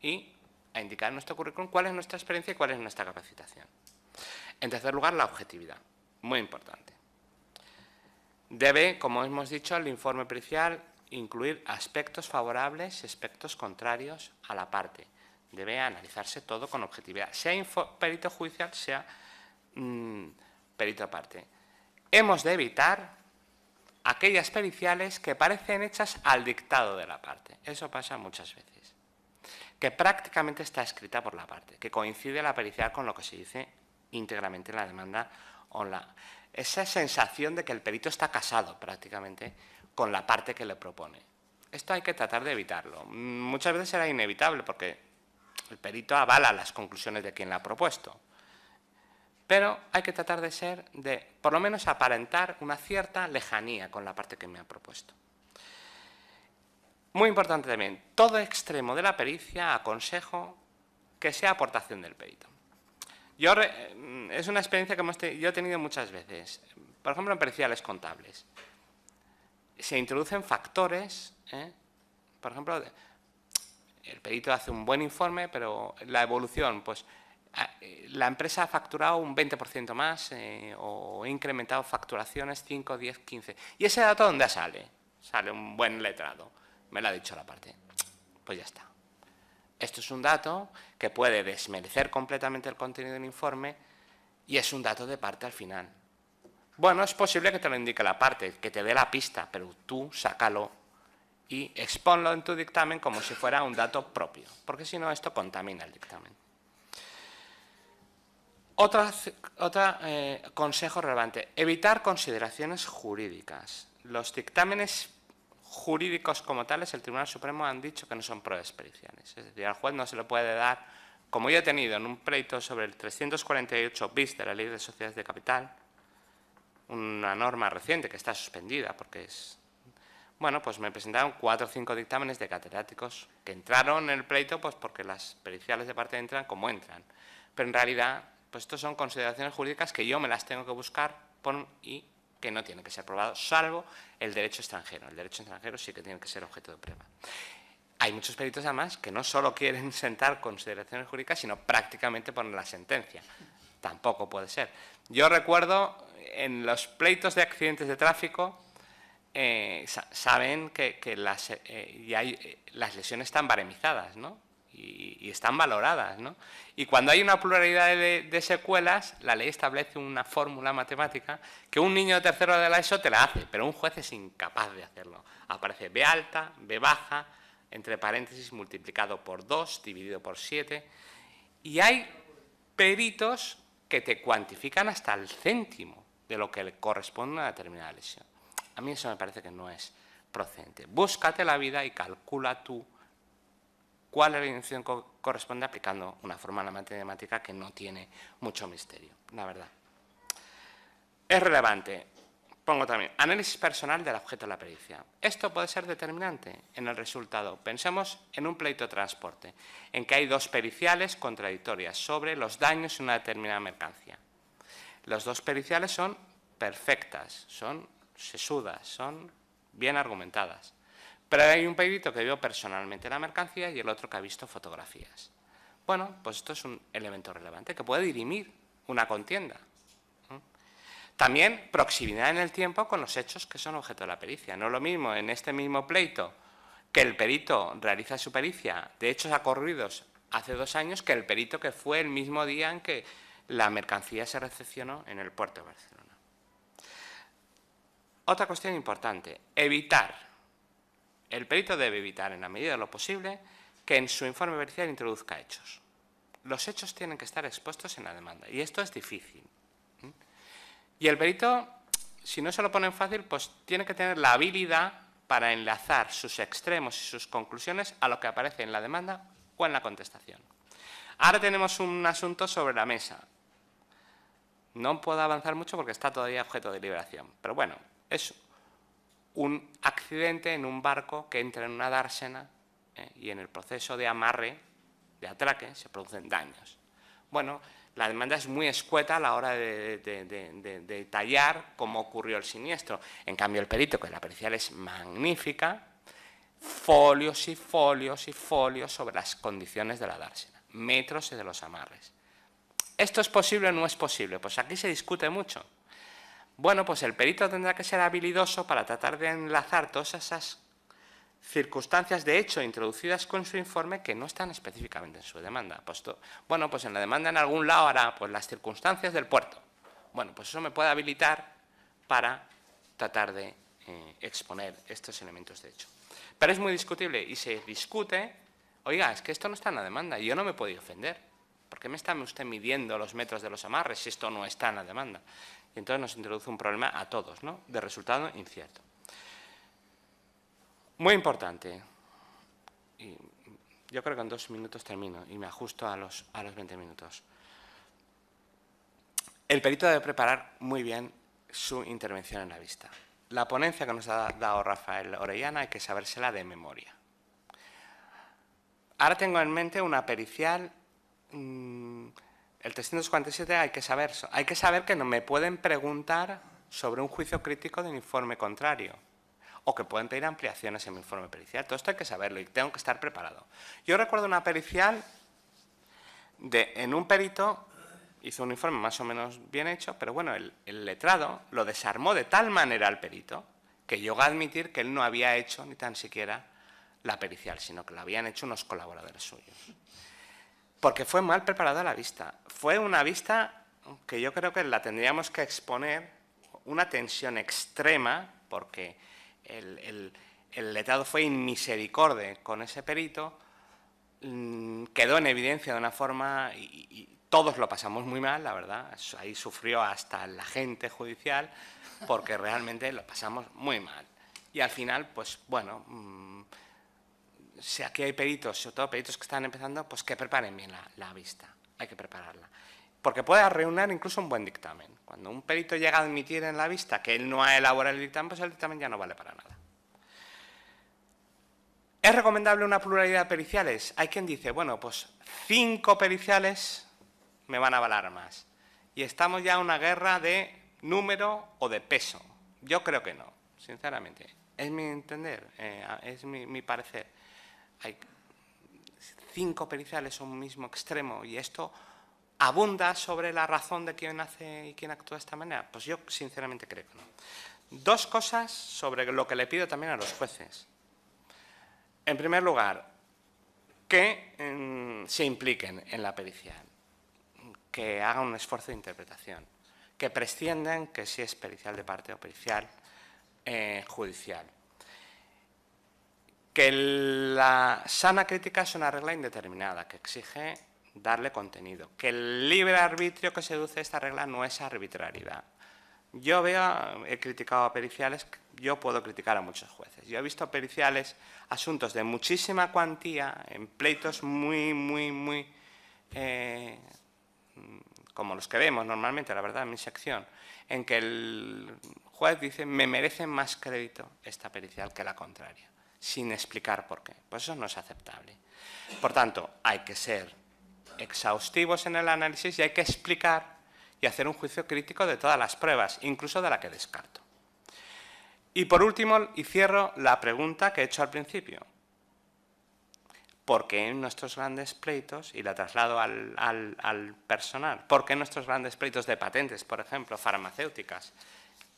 y a indicar en nuestro currículum cuál es nuestra experiencia y cuál es nuestra capacitación. En tercer lugar, la objetividad. Muy importante. Debe, como hemos dicho, el informe pericial incluir aspectos favorables y aspectos contrarios a la parte. Debe analizarse todo con objetividad, sea perito judicial, sea mm, perito aparte hemos de evitar aquellas periciales que parecen hechas al dictado de la parte. Eso pasa muchas veces. Que prácticamente está escrita por la parte, que coincide la pericial con lo que se dice íntegramente en la demanda online. Esa sensación de que el perito está casado prácticamente con la parte que le propone. Esto hay que tratar de evitarlo. Mm, muchas veces será inevitable porque el perito avala las conclusiones de quien la ha propuesto pero hay que tratar de ser, de por lo menos aparentar una cierta lejanía con la parte que me ha propuesto. Muy importante también, todo extremo de la pericia aconsejo que sea aportación del perito. Mm, es una experiencia que yo he tenido muchas veces, por ejemplo en periciales contables. Se introducen factores, ¿eh? por ejemplo, el perito hace un buen informe, pero la evolución, pues eh, la empresa ha facturado un 20% más eh, o incrementado facturaciones 5, 10, 15. ¿Y ese dato dónde sale? Sale un buen letrado. Me lo ha dicho la parte. Pues ya está. Esto es un dato que puede desmerecer completamente el contenido del informe y es un dato de parte al final. Bueno, es posible que te lo indique la parte, que te dé la pista, pero tú sácalo y exponlo en tu dictamen como si fuera un dato propio, porque si no esto contamina el dictamen otra otro eh, consejo relevante, evitar consideraciones jurídicas. Los dictámenes jurídicos como tales, el Tribunal Supremo han dicho que no son periciales. Es decir, al juez no se le puede dar, como yo he tenido en un pleito sobre el 348 bis de la Ley de Sociedades de Capital, una norma reciente que está suspendida porque es... Bueno, pues me presentaron cuatro o cinco dictámenes de catedráticos que entraron en el pleito pues porque las periciales de parte entran como entran. Pero en realidad pues estas son consideraciones jurídicas que yo me las tengo que buscar y que no tienen que ser probadas, salvo el derecho extranjero. El derecho extranjero sí que tiene que ser objeto de prueba. Hay muchos peritos, además, que no solo quieren <laughs> sentar consideraciones jurídicas, sino prácticamente poner la sentencia. Tampoco puede ser. Yo recuerdo en los pleitos de accidentes de tráfico, eh, saben que, las, eh, eh, las lesiones están baremizadas, ¿no? y, están valoradas. ¿no? Y cuando hay una pluralidad de, secuelas, la ley establece una fórmula matemática que un niño de tercero de la ESO te la hace, pero un juez es incapaz de hacerlo. Aparece B alta, B baja, entre paréntesis multiplicado por 2, dividido por 7. Y hay peritos que te cuantifican hasta el céntimo de lo que le corresponde a una determinada lesión. A mí eso me parece que no es procedente. Búscate la vida y calcula tú cuál es la inducción que corresponde aplicando una fórmula matemática que no tiene mucho misterio, la verdad. Es relevante, pongo también, análisis personal del objeto de la pericia. Esto puede ser determinante en el resultado. Pensemos en un pleito de transporte, en que hay dos periciales contradictorias sobre los daños en una determinada mercancía. Los dos periciales son perfectas, son sesudas, son bien argumentadas. Pero hay un perito que vio personalmente la mercancía y el otro que ha visto fotografías. Bueno, pues esto es un elemento relevante que puede dirimir una contienda. También proximidad en el tiempo con los hechos que son objeto de la pericia. No lo mismo en este mismo pleito que el perito realiza su pericia de hechos acorridos hace dos años que el perito que fue el mismo día en que la mercancía se recepcionó en el puerto de Barcelona. Otra cuestión importante, evitar el perito debe evitar, en la medida de lo posible, que en su informe pericial introduzca hechos. Los hechos tienen que estar expuestos en la demanda, y esto es difícil. Y el perito, si no se lo ponen fácil, pues tiene que tener la habilidad para enlazar sus extremos y sus conclusiones a lo que aparece en la demanda o en la contestación. Ahora tenemos un asunto sobre la mesa. No puedo avanzar mucho porque está todavía objeto de liberación, pero bueno, eso un accidente en un barco que entra en una dársena eh, y en el proceso de amarre, de atraque, se producen daños. Bueno, la demanda es muy escueta a la hora de, detallar cómo ocurrió el siniestro. En cambio, el perito, que la pericial es magnífica, folios y folios y folios sobre las condiciones de la dársena, metros y de los amarres. ¿Esto es posible o no es posible? Pues aquí se discute mucho. Bueno, pues el perito tendrá que ser habilidoso para tratar de enlazar todas esas circunstancias de hecho introducidas con su informe que no están específicamente en su demanda. Pues bueno, pues en la demanda en algún lado hará pues, las circunstancias del puerto. Bueno, pues eso me puede habilitar para tratar de eh, exponer estos elementos de hecho. Pero es muy discutible y se discute, oiga, es que esto no está en la demanda y yo no me puedo ofender. ¿Por qué me está usted midiendo los metros de los amarres si esto no está en la demanda? Y entonces nos introduce un problema a todos, ¿no? de resultado incierto. Muy importante, y yo creo que en dos minutos termino y me ajusto a los, a los 20 minutos. El perito debe preparar muy bien su intervención en la vista. La ponencia que nos ha dado Rafael Orellana hay que sabérsela de memoria. Ahora tengo en mente una pericial mm, el 347 hay que saber, hay que saber que no me pueden preguntar sobre un juicio crítico de un informe contrario o que pueden pedir ampliaciones en mi informe pericial. Todo esto hay que saberlo y tengo que estar preparado. Yo recuerdo una pericial de, en un perito, hizo un informe más o menos bien hecho, pero bueno, el, el letrado lo desarmó de tal manera al perito que llegó a admitir que él no había hecho ni tan siquiera la pericial, sino que la habían hecho unos colaboradores suyos porque fue mal preparada la vista. Fue una vista que yo creo que la tendríamos que exponer una tensión extrema, porque el, el, letrado fue inmisericorde con ese perito, mm, quedó en evidencia de una forma, y, todos lo pasamos muy mal, la verdad, ahí sufrió hasta la gente judicial, porque realmente lo pasamos muy mal. Y al final, pues bueno... Mm, si aquí hay peritos, sobre todo peritos que están empezando, pues que preparen bien la, vista, hay que prepararla. Porque puede reunir incluso un buen dictamen. Cuando un perito llega a admitir en la vista que él no ha elaborado el dictamen, pues el dictamen ya no vale para nada. ¿Es recomendable una pluralidad de periciales? Hay quien dice, bueno, pues cinco periciales me van a valar más. Y estamos ya en una guerra de número o de peso. Yo creo que no, sinceramente. Es mi entender, eh, es mi parecer hay cinco periciales a un mismo extremo y esto abunda sobre la razón de quién hace y quién actúa de esta manera? Pues yo sinceramente creo que no. Dos cosas sobre lo que le pido también a los jueces. En primer lugar, que em, se impliquen en la pericial, que hagan un esfuerzo de interpretación, que prescienden que si es pericial de parte o pericial eh, judicial que la sana crítica es una regla indeterminada que exige darle contenido, que el libre arbitrio que seduce esta regla no es arbitrariedad. Yo veo, he criticado a periciales, yo puedo criticar a muchos jueces. Yo he visto periciales, asuntos de muchísima cuantía, en pleitos muy, muy, muy, eh, como los que vemos normalmente, la verdad, en mi sección, en que el juez dice, me merece más crédito esta pericial que la contraria sin explicar por qué. Pues eso no es aceptable. Por tanto, hay que ser exhaustivos en el análisis y hay que explicar y hacer un juicio crítico de todas las pruebas, incluso de la que descarto. Y por último, y cierro la pregunta que he hecho al principio. ¿Por qué en nuestros grandes pleitos, y la traslado al, personal, por qué en nuestros grandes pleitos de patentes, por ejemplo, farmacéuticas,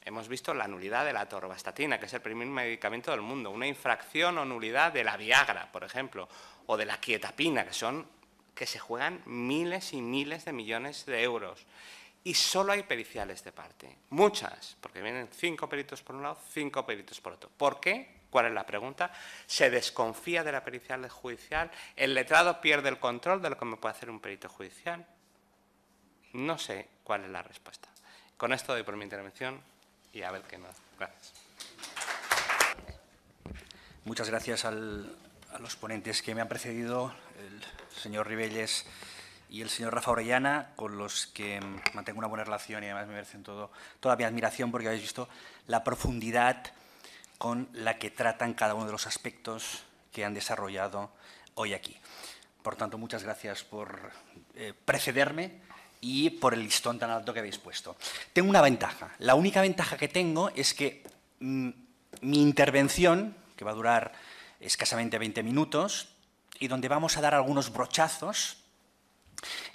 hemos visto la nulidad de la torvastatina, que es el primer medicamento del mundo, una infracción o nulidad de la Viagra, por ejemplo, o de la quietapina, que son que se juegan miles y miles de millones de euros. Y solo hay periciales de parte, muchas, porque vienen cinco peritos por un lado, cinco peritos por otro. ¿Por qué? ¿Cuál es la pregunta? Se desconfía de la pericial judicial, el letrado pierde el control de lo que me puede hacer un perito judicial. No sé cuál es la respuesta. Con esto doy por mi intervención y a ver qué nos. Muchas gracias a los ponentes que me han precedido, el señor Ribelles y el señor Rafa Orellana, con los que mantengo una buena relación y además me merecen todo, toda mi admiración porque habéis visto la profundidad con la que tratan cada uno de los aspectos que han desarrollado hoy aquí. Por tanto, muchas gracias por eh, precederme y por el listón tan alto que habéis puesto. Tengo una ventaja. La única ventaja que tengo es que mm, mi intervención, que va a durar escasamente 20 minutos, y donde vamos a dar algunos brochazos,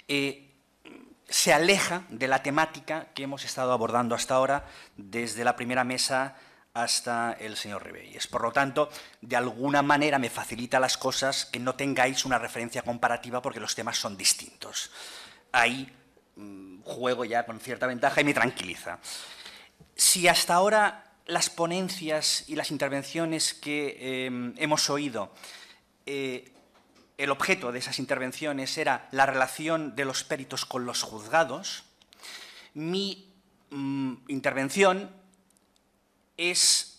eh, se aleja de la temática que hemos estado abordando hasta ahora, desde la primera mesa hasta el señor Es Por lo tanto, de alguna manera me facilita las cosas que no tengáis una referencia comparativa porque los temas son distintos. Ahí Mm, juego ya con cierta ventaja y me tranquiliza. Si hasta ahora las ponencias y las intervenciones que em, hemos oído, eh, el objeto de esas intervenciones era la relación de los peritos con los juzgados, mi mm, intervención es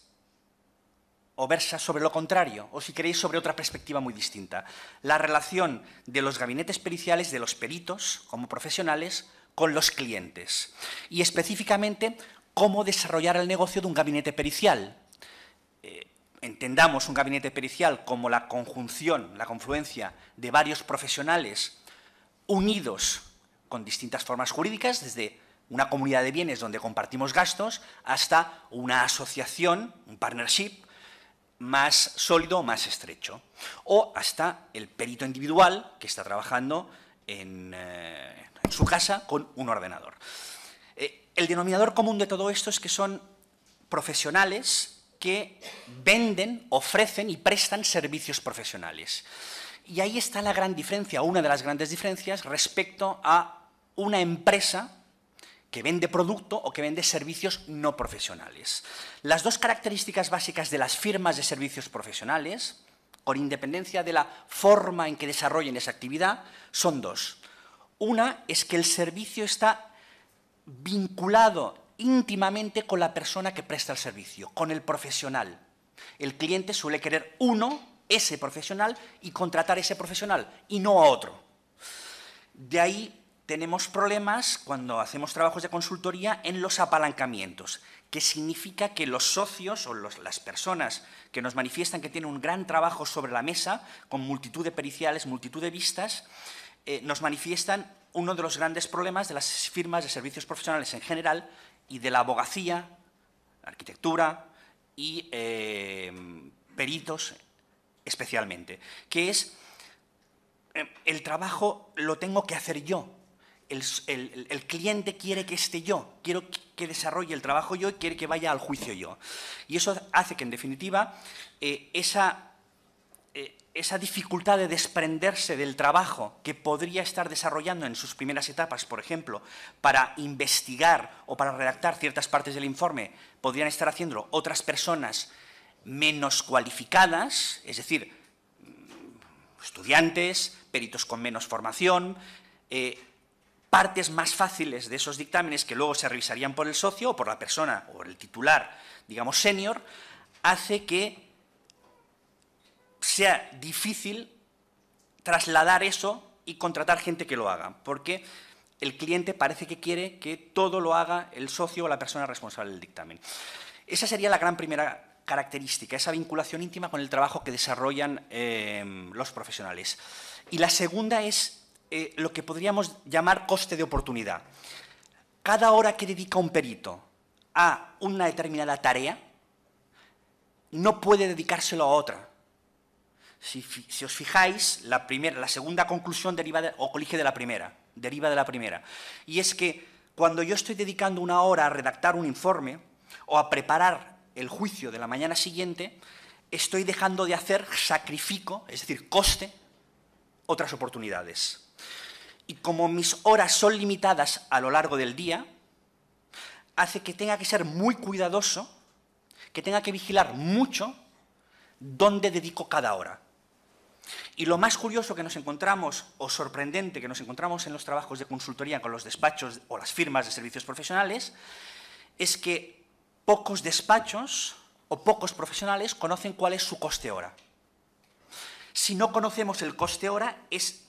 o versa sobre lo contrario, o si queréis sobre otra perspectiva muy distinta, la relación de los gabinetes periciales, de los peritos como profesionales, con los clientes, y específicamente cómo desarrollar el negocio de un gabinete pericial. Eh, entendamos un gabinete pericial como la conjunción, la confluencia de varios profesionales unidos con distintas formas jurídicas, desde una comunidad de bienes donde compartimos gastos hasta una asociación, un partnership, más sólido, más estrecho. O hasta el perito individual que está trabajando en, eh, su casa con un ordenador. Eh, el denominador común de todo esto es que son profesionales que venden, ofrecen y prestan servicios profesionales. Y ahí está la gran diferencia, una de las grandes diferencias respecto a una empresa que vende producto o que vende servicios no profesionales. Las dos características básicas de las firmas de servicios profesionales, con independencia de la forma en que desarrollen esa actividad, son dos. Una es que el servicio está vinculado íntimamente con la persona que presta el servicio, con el profesional. El cliente suele querer uno, ese profesional, y contratar a ese profesional, y no a otro. De ahí tenemos problemas cuando hacemos trabajos de consultoría en los apalancamientos, que significa que los socios o las personas que nos manifiestan que tienen un gran trabajo sobre la mesa, con multitud de periciales, multitud de vistas, eh, nos manifiestan uno de los grandes problemas de las firmas de servicios profesionales en general y de la abogacía, arquitectura y eh, peritos especialmente, que es eh, el trabajo lo tengo que hacer yo, el, cliente quiere que esté yo, quiero que desarrolle el trabajo yo y quiere que vaya al juicio yo. Y eso hace que, en definitiva, eh, esa, eh, esa dificultad de desprenderse del trabajo que podría estar desarrollando en sus primeras etapas, por ejemplo, para investigar o para redactar ciertas partes del informe, podrían estar haciendo otras personas menos cualificadas, es decir, mm, estudiantes, peritos con menos formación, eh, partes más fáciles de esos dictámenes que luego se revisarían por el socio o por la persona o el titular, digamos, senior, hace que sea difícil trasladar eso y contratar gente que lo haga, porque el cliente parece que quiere que todo lo haga el socio o la persona responsable del dictamen. Esa sería la gran primera característica, esa vinculación íntima con el trabajo que desarrollan eh, los profesionales. Y la segunda es eh, lo que podríamos llamar coste de oportunidad. Cada hora que dedica un perito a una determinada tarea, no puede dedicárselo a otra. Si, os fijáis, la, segunda conclusión deriva o colige de la primera, deriva de la primera. Y es que cuando yo estoy dedicando una hora a redactar un informe o a preparar el juicio de la mañana siguiente, estoy dejando de hacer sacrifico, es decir, coste, otras oportunidades. Y como mis horas son limitadas a lo largo del día, hace que tenga que ser muy cuidadoso, que tenga que vigilar mucho dónde dedico cada hora. Y lo más curioso que nos encontramos, o sorprendente que nos encontramos en los trabajos de consultoría con los despachos o las firmas de servicios profesionales, es que pocos despachos o pocos profesionales conocen cuál es su coste hora. Si no conocemos el coste hora, es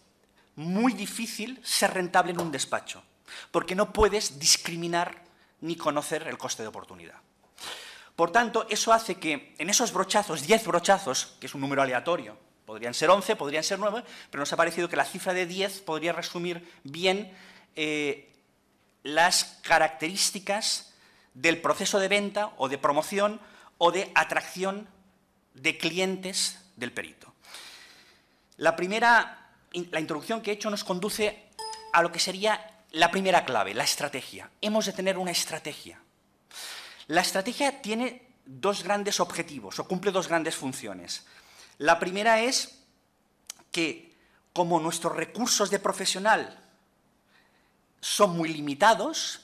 muy difícil ser rentable en un despacho, porque no puedes discriminar ni conocer el coste de oportunidad. Por tanto, eso hace que en esos brochazos, 10 brochazos, que es un número aleatorio, podrían ser 11, podrían ser 9, pero nos ha parecido que la cifra de 10 podría resumir bien eh, las características del proceso de venta o de promoción o de atracción de clientes del perito. La primera la introducción que he hecho nos conduce a lo que sería la primera clave, la estrategia. Hemos de tener una estrategia. La estrategia tiene dos grandes objetivos o cumple dos grandes funciones. La primera es que como nuestros recursos de profesional son muy limitados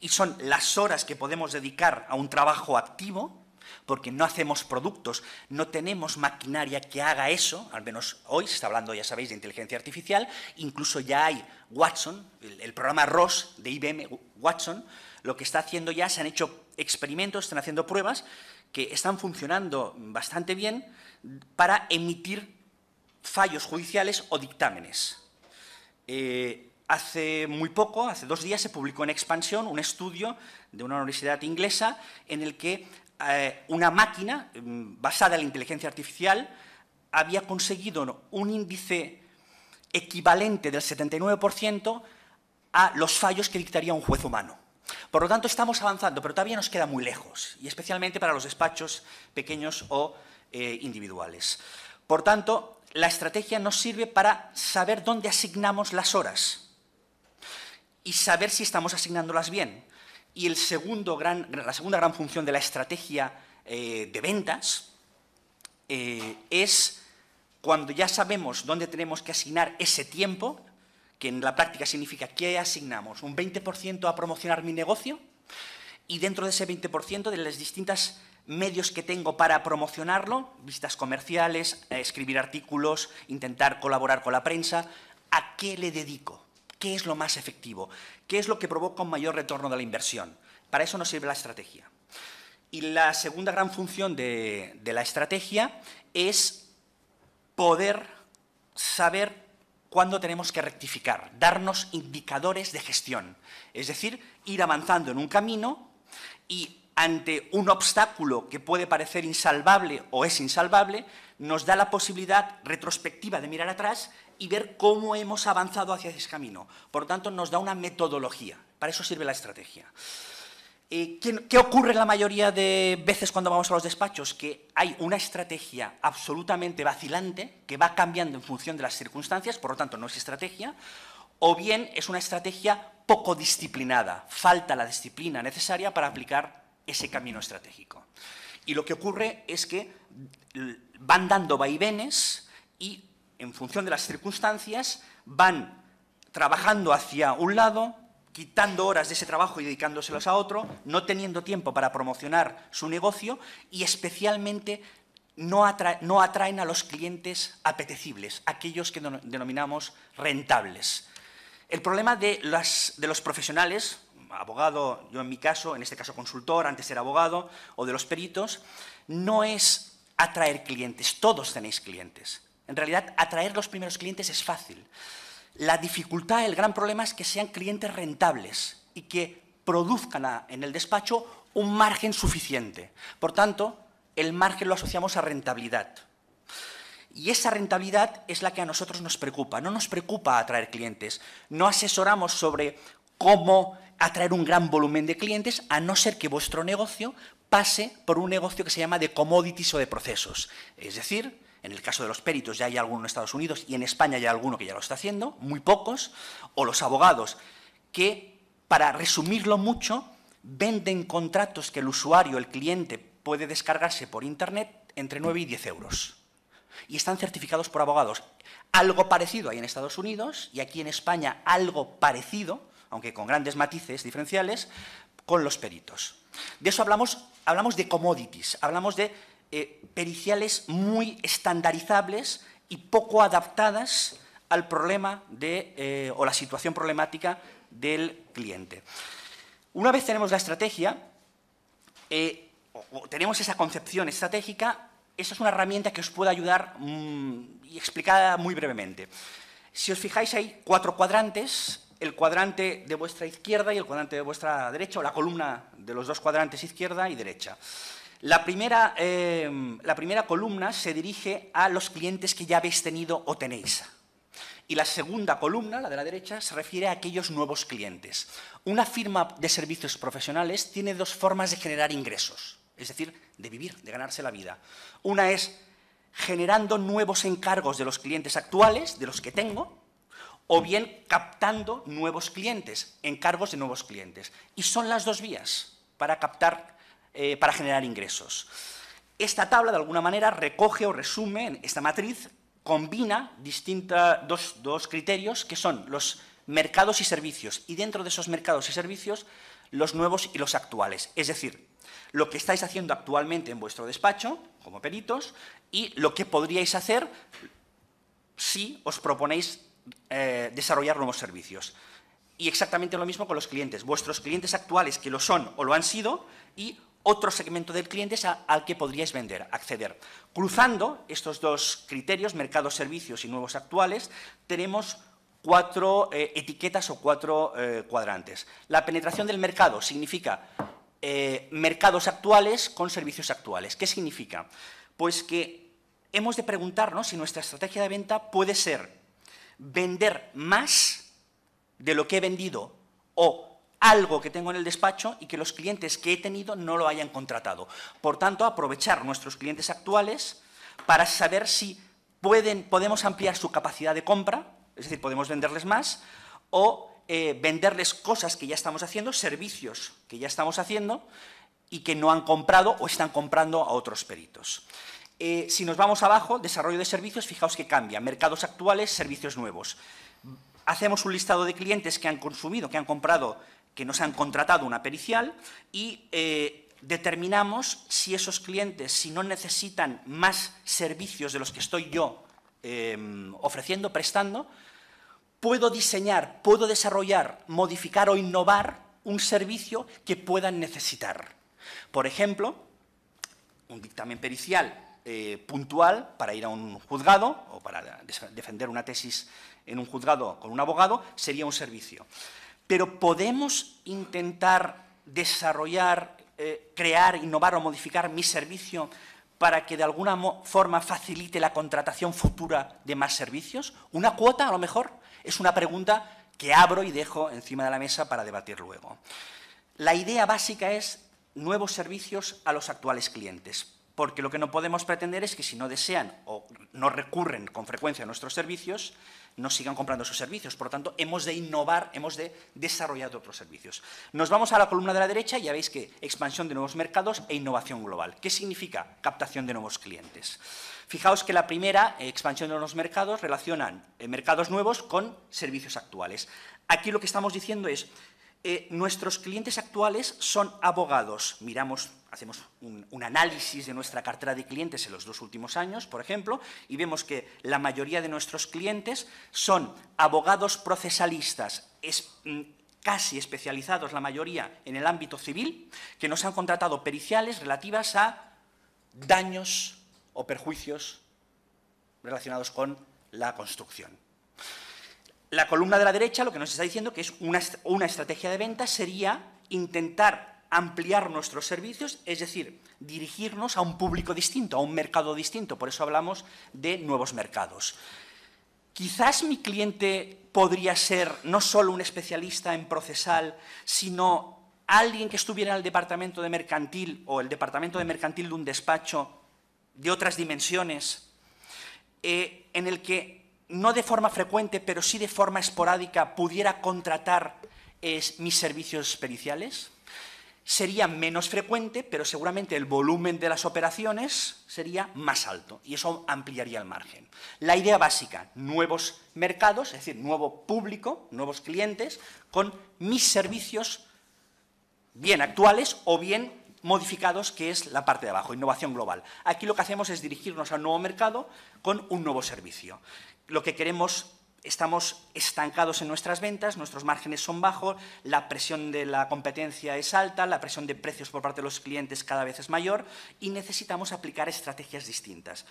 y son las horas que podemos dedicar a un trabajo activo, porque no hacemos productos, no tenemos maquinaria que haga eso, al menos hoy se está hablando, ya sabéis, de inteligencia artificial, incluso ya hay Watson, el, programa ROS de IBM Watson, lo que está haciendo ya, se han hecho experimentos, están haciendo pruebas que están funcionando bastante bien para emitir fallos judiciales o dictámenes. Eh, hace muy poco, hace dos días, se publicó en Expansión un estudio de una universidad inglesa en el que eh, una máquina mm, basada en la inteligencia artificial había conseguido un índice equivalente del 79% a los fallos que dictaría un juez humano. Por lo tanto, estamos avanzando, pero todavía nos queda muy lejos, y especialmente para los despachos pequeños o eh, individuales. Por tanto, la estrategia nos sirve para saber dónde asignamos las horas y saber si estamos asignándolas bien. Y la segunda gran función de la estrategia eh, de ventas eh, es cuando ya sabemos dónde tenemos que asignar ese tiempo, que en la práctica significa que asignamos un 20% a promocionar mi negocio y dentro de ese 20% de los distintos medios que tengo para promocionarlo, vistas comerciales, eh, escribir artículos, intentar colaborar con la prensa, ¿a qué le dedico? ¿Qué es lo más efectivo? ¿Qué es lo que provoca un mayor retorno de la inversión? Para eso nos sirve la estrategia. Y la segunda gran función de, de la estrategia es poder saber cuándo tenemos que rectificar, darnos indicadores de gestión, es decir, ir avanzando en un camino y ante un obstáculo que puede parecer insalvable o es insalvable, nos da la posibilidad retrospectiva de mirar atrás y ver cómo hemos avanzado hacia ese camino. Por lo tanto, nos da una metodología. Para eso sirve la estrategia. Eh, ¿Qué ocurre la mayoría de veces cuando vamos a los despachos? Que hay una estrategia absolutamente vacilante que va cambiando en función de las circunstancias, por lo tanto no es estrategia, o bien es una estrategia poco disciplinada, falta la disciplina necesaria para aplicar ese camino estratégico. Y lo que ocurre es que mm, van dando vaivenes y en función de las circunstancias, van trabajando hacia un lado, quitando horas de ese trabajo y dedicándoselos a otro, no teniendo tiempo para promocionar su negocio y especialmente no, atraen a los clientes apetecibles, aquellos que denominamos rentables. El problema de, de los profesionales, abogado, yo en mi caso, en este caso consultor, antes era abogado, o de los peritos, no es atraer clientes, todos tenéis clientes. En realidad, atraer los primeros clientes es fácil. La dificultad, el gran problema es que sean clientes rentables y que produzcan en el despacho un margen suficiente. Por tanto, el margen lo asociamos a rentabilidad. Y esa rentabilidad es la que a nosotros nos preocupa. No nos preocupa atraer clientes. No asesoramos sobre cómo atraer un gran volumen de clientes, a no ser que vuestro negocio pase por un negocio que se llama de commodities o de procesos. Es decir, en el caso de los peritos ya hay alguno en Estados Unidos y en España ya hay alguno que ya lo está haciendo, muy pocos, o los abogados que, para resumirlo mucho, venden contratos que el usuario, el cliente, puede descargarse por Internet entre 9 y 10 euros. Y están certificados por abogados. Algo parecido hay en Estados Unidos y aquí en España algo parecido, aunque con grandes matices diferenciales, con los peritos. De eso hablamos, hablamos de commodities, hablamos de eh, periciales muy estandarizables y poco adaptadas al problema de, eh, o la situación problemática del cliente. Una vez tenemos la estrategia, eh, tenemos esa concepción estratégica, esa es una herramienta que os puede ayudar mm, y explicada muy brevemente. Si os fijáis, hay cuatro cuadrantes, el cuadrante de vuestra izquierda y el cuadrante de vuestra derecha, o la columna de los dos cuadrantes izquierda y derecha. La primera, em, la primera columna se dirige a los clientes que ya habéis tenido o tenéis. Y la segunda columna, la de la derecha, se refiere a aquellos nuevos clientes. Una firma de servicios profesionales tiene dos formas de generar ingresos, es decir, de vivir, de ganarse la vida. Una es generando nuevos encargos de los clientes actuales, de los que tengo, o bien captando nuevos clientes, encargos de nuevos clientes. Y son las dos vías para captar eh, para generar ingresos. Esta tabla, de alguna manera, recoge o resume, esta matriz combina dos, dos criterios que son los mercados y servicios y dentro de esos mercados y servicios los nuevos y los actuales. Es decir, lo que estáis haciendo actualmente en vuestro despacho como peritos y lo que podríais hacer si os proponéis eh, desarrollar nuevos servicios. Y exactamente lo mismo con los clientes, vuestros clientes actuales que lo son o lo han sido y otro segmento del cliente al que podríais vender, acceder. Cruzando estos dos criterios, mercados, servicios y nuevos actuales, tenemos cuatro eh, etiquetas o cuatro eh, cuadrantes. La penetración del mercado significa eh, mercados actuales con servicios actuales. ¿Qué significa? Pues que hemos de preguntarnos si nuestra estrategia de venta puede ser vender más de lo que he vendido o algo que tengo en el despacho y que los clientes que he tenido no lo hayan contratado. Por tanto, aprovechar nuestros clientes actuales para saber si pueden, podemos ampliar su capacidad de compra, es decir, podemos venderles más, o eh, venderles cosas que ya estamos haciendo, servicios que ya estamos haciendo y que no han comprado o están comprando a otros peritos. Eh, si nos vamos abajo, desarrollo de servicios, fijaos que cambia, mercados actuales, servicios nuevos. Hacemos un listado de clientes que han consumido, que han comprado que nos han contratado una pericial y eh, determinamos si esos clientes, si no necesitan más servicios de los que estoy yo em, ofreciendo, prestando, puedo diseñar, puedo desarrollar, modificar o innovar un servicio que puedan necesitar. Por ejemplo, un dictamen pericial eh, puntual para ir a un juzgado o para defender una tesis en un juzgado con un abogado sería un servicio pero podemos intentar desarrollar, eh, crear, innovar o modificar mi servicio para que de alguna forma facilite la contratación futura de más servicios? ¿Una cuota, a lo mejor? Es una pregunta que abro y dejo encima de la mesa para debatir luego. La idea básica es nuevos servicios a los actuales clientes, porque lo que no podemos pretender es que si no desean o no recurren con frecuencia a nuestros servicios, no sigan comprando sus servicios. Por lo tanto, hemos de innovar, hemos de desarrollar otros servicios. Nos vamos a la columna de la derecha y ya veis que expansión de nuevos mercados e innovación global. ¿Qué significa captación de nuevos clientes? Fijaos que la primera, eh, expansión de nuevos mercados, relacionan eh, mercados nuevos con servicios actuales. Aquí lo que estamos diciendo es, eh, nuestros clientes actuales son abogados. Miramos, hacemos un, análisis de nuestra cartera de clientes en los dos últimos años, por ejemplo, y vemos que la mayoría de nuestros clientes son abogados procesalistas, mm, casi especializados la mayoría en el ámbito civil, que nos han contratado periciales relativas a daños o perjuicios relacionados con la construcción. La columna de la derecha lo que nos está diciendo que es una, una estrategia de venta sería intentar ampliar nuestros servicios, es decir, dirigirnos a un público distinto, a un mercado distinto. Por eso hablamos de nuevos mercados. Quizás mi cliente podría ser no solo un especialista en procesal, sino alguien que estuviera en el departamento de mercantil o el departamento de mercantil de un despacho de otras dimensiones, eh, en el que no de forma frecuente, pero sí de forma esporádica, pudiera contratar mis servicios periciales. Sería menos frecuente, pero seguramente el volumen de las operaciones sería más alto y eso ampliaría el margen. La idea básica, nuevos mercados, es decir, nuevo público, nuevos clientes, con mis servicios bien actuales o bien modificados, que es la parte de abajo, innovación global. Aquí lo que hacemos es dirigirnos a un nuevo mercado con un nuevo servicio lo que queremos, estamos estancados en nuestras ventas, nuestros márgenes son bajos, la presión de la competencia es alta, la presión de precios por parte de los clientes cada vez es mayor y necesitamos aplicar estrategias distintas.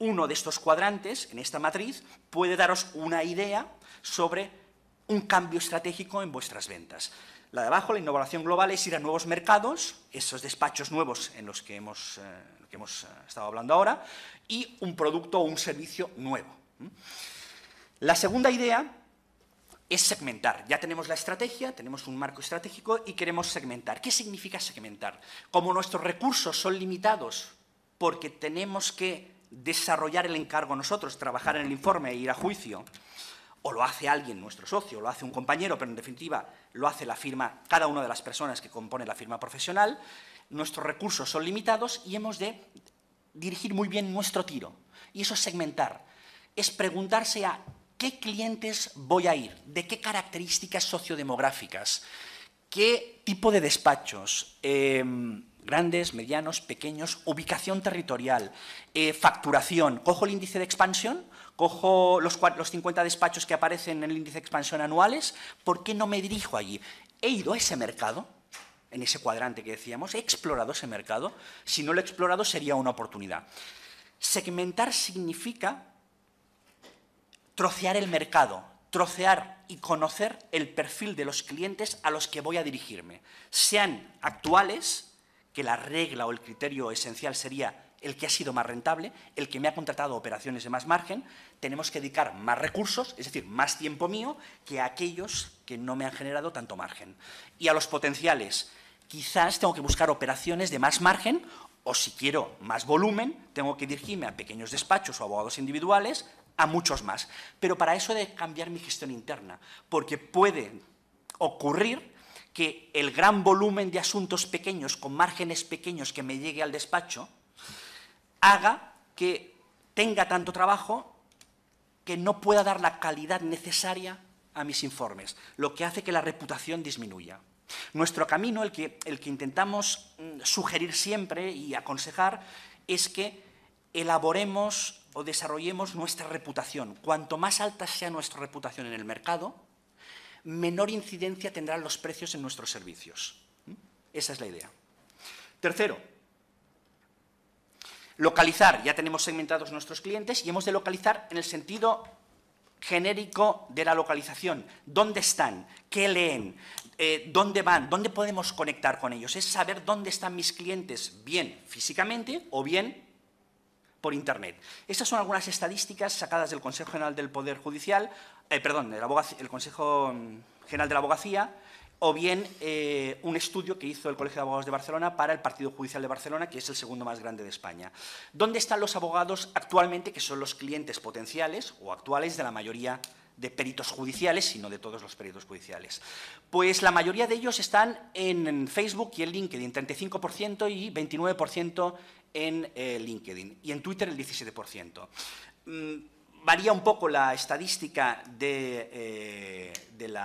Uno de estos cuadrantes, en esta matriz, puede daros una idea sobre un cambio estratégico en vuestras ventas. La de abajo, la innovación global, es ir a nuevos mercados, esos despachos nuevos en los que hemos, eh, hemos eh, estado hablando ahora, y un producto o un servicio nuevo. ¿Mm? La segunda idea es segmentar. Ya tenemos la estrategia, tenemos un marco estratégico y queremos segmentar. ¿Qué significa segmentar? Como nuestros recursos son limitados porque tenemos que desarrollar el encargo nosotros, trabajar en el informe e ir a juicio, o lo hace alguien, nuestro socio, o lo hace un compañero, pero en definitiva lo hace la firma, cada una de las personas que compone la firma profesional, nuestros recursos son limitados y hemos de dirigir muy bien nuestro tiro. Y eso es segmentar es preguntarse a qué clientes voy a ir, de qué características sociodemográficas, qué tipo de despachos, eh, grandes, medianos, pequeños, ubicación territorial, eh, facturación. Cojo el índice de expansión, cojo los, los 50 despachos que aparecen en el índice de expansión anuales, ¿por qué no me dirijo allí? He ido a ese mercado, en ese cuadrante que decíamos, he explorado ese mercado, si no lo he explorado sería una oportunidad. Segmentar significa trocear el mercado, trocear y conocer el perfil de los clientes a los que voy a dirigirme, sean actuales, que la regla o el criterio esencial sería el que ha sido más rentable, el que me ha contratado operaciones de más margen, tenemos que dedicar más recursos, es decir, más tiempo mío, que a aquellos que no me han generado tanto margen. Y a los potenciales, quizás tengo que buscar operaciones de más margen o si quiero más volumen, tengo que dirigirme a pequeños despachos o abogados individuales a muchos más. Pero para eso he de cambiar mi gestión interna, porque puede ocurrir que el gran volumen de asuntos pequeños, con márgenes pequeños que me llegue al despacho, haga que tenga tanto trabajo que no pueda dar la calidad necesaria a mis informes, lo que hace que la reputación disminuya. Nuestro camino, el que, el que intentamos mm, sugerir siempre y aconsejar, es que elaboremos o desarrollemos nuestra reputación. Cuanto más alta sea nuestra reputación en el mercado, menor incidencia tendrán los precios en nuestros servicios. ¿Mm? Esa es la idea. Tercero, localizar. Ya tenemos segmentados nuestros clientes y hemos de localizar en el sentido genérico de la localización. ¿Dónde están? ¿Qué leen? Eh, ¿Dónde van? ¿Dónde podemos conectar con ellos? Es saber dónde están mis clientes, bien físicamente o bien por Internet. Estas son algunas estadísticas sacadas del Consejo General del Poder Judicial, eh, perdón, del Consejo General de la Abogacía, o bien eh, un estudio que hizo el Colegio de Abogados de Barcelona para el Partido Judicial de Barcelona, que es el segundo más grande de España. ¿Dónde están los abogados actualmente, que son los clientes potenciales o actuales de la mayoría de peritos judiciales, sino de todos los peritos judiciales? Pues la mayoría de ellos están en Facebook y en LinkedIn, 35% y 29% en eh, LinkedIn y en Twitter el 17%. Mm, varía un poco la estadística eh, del,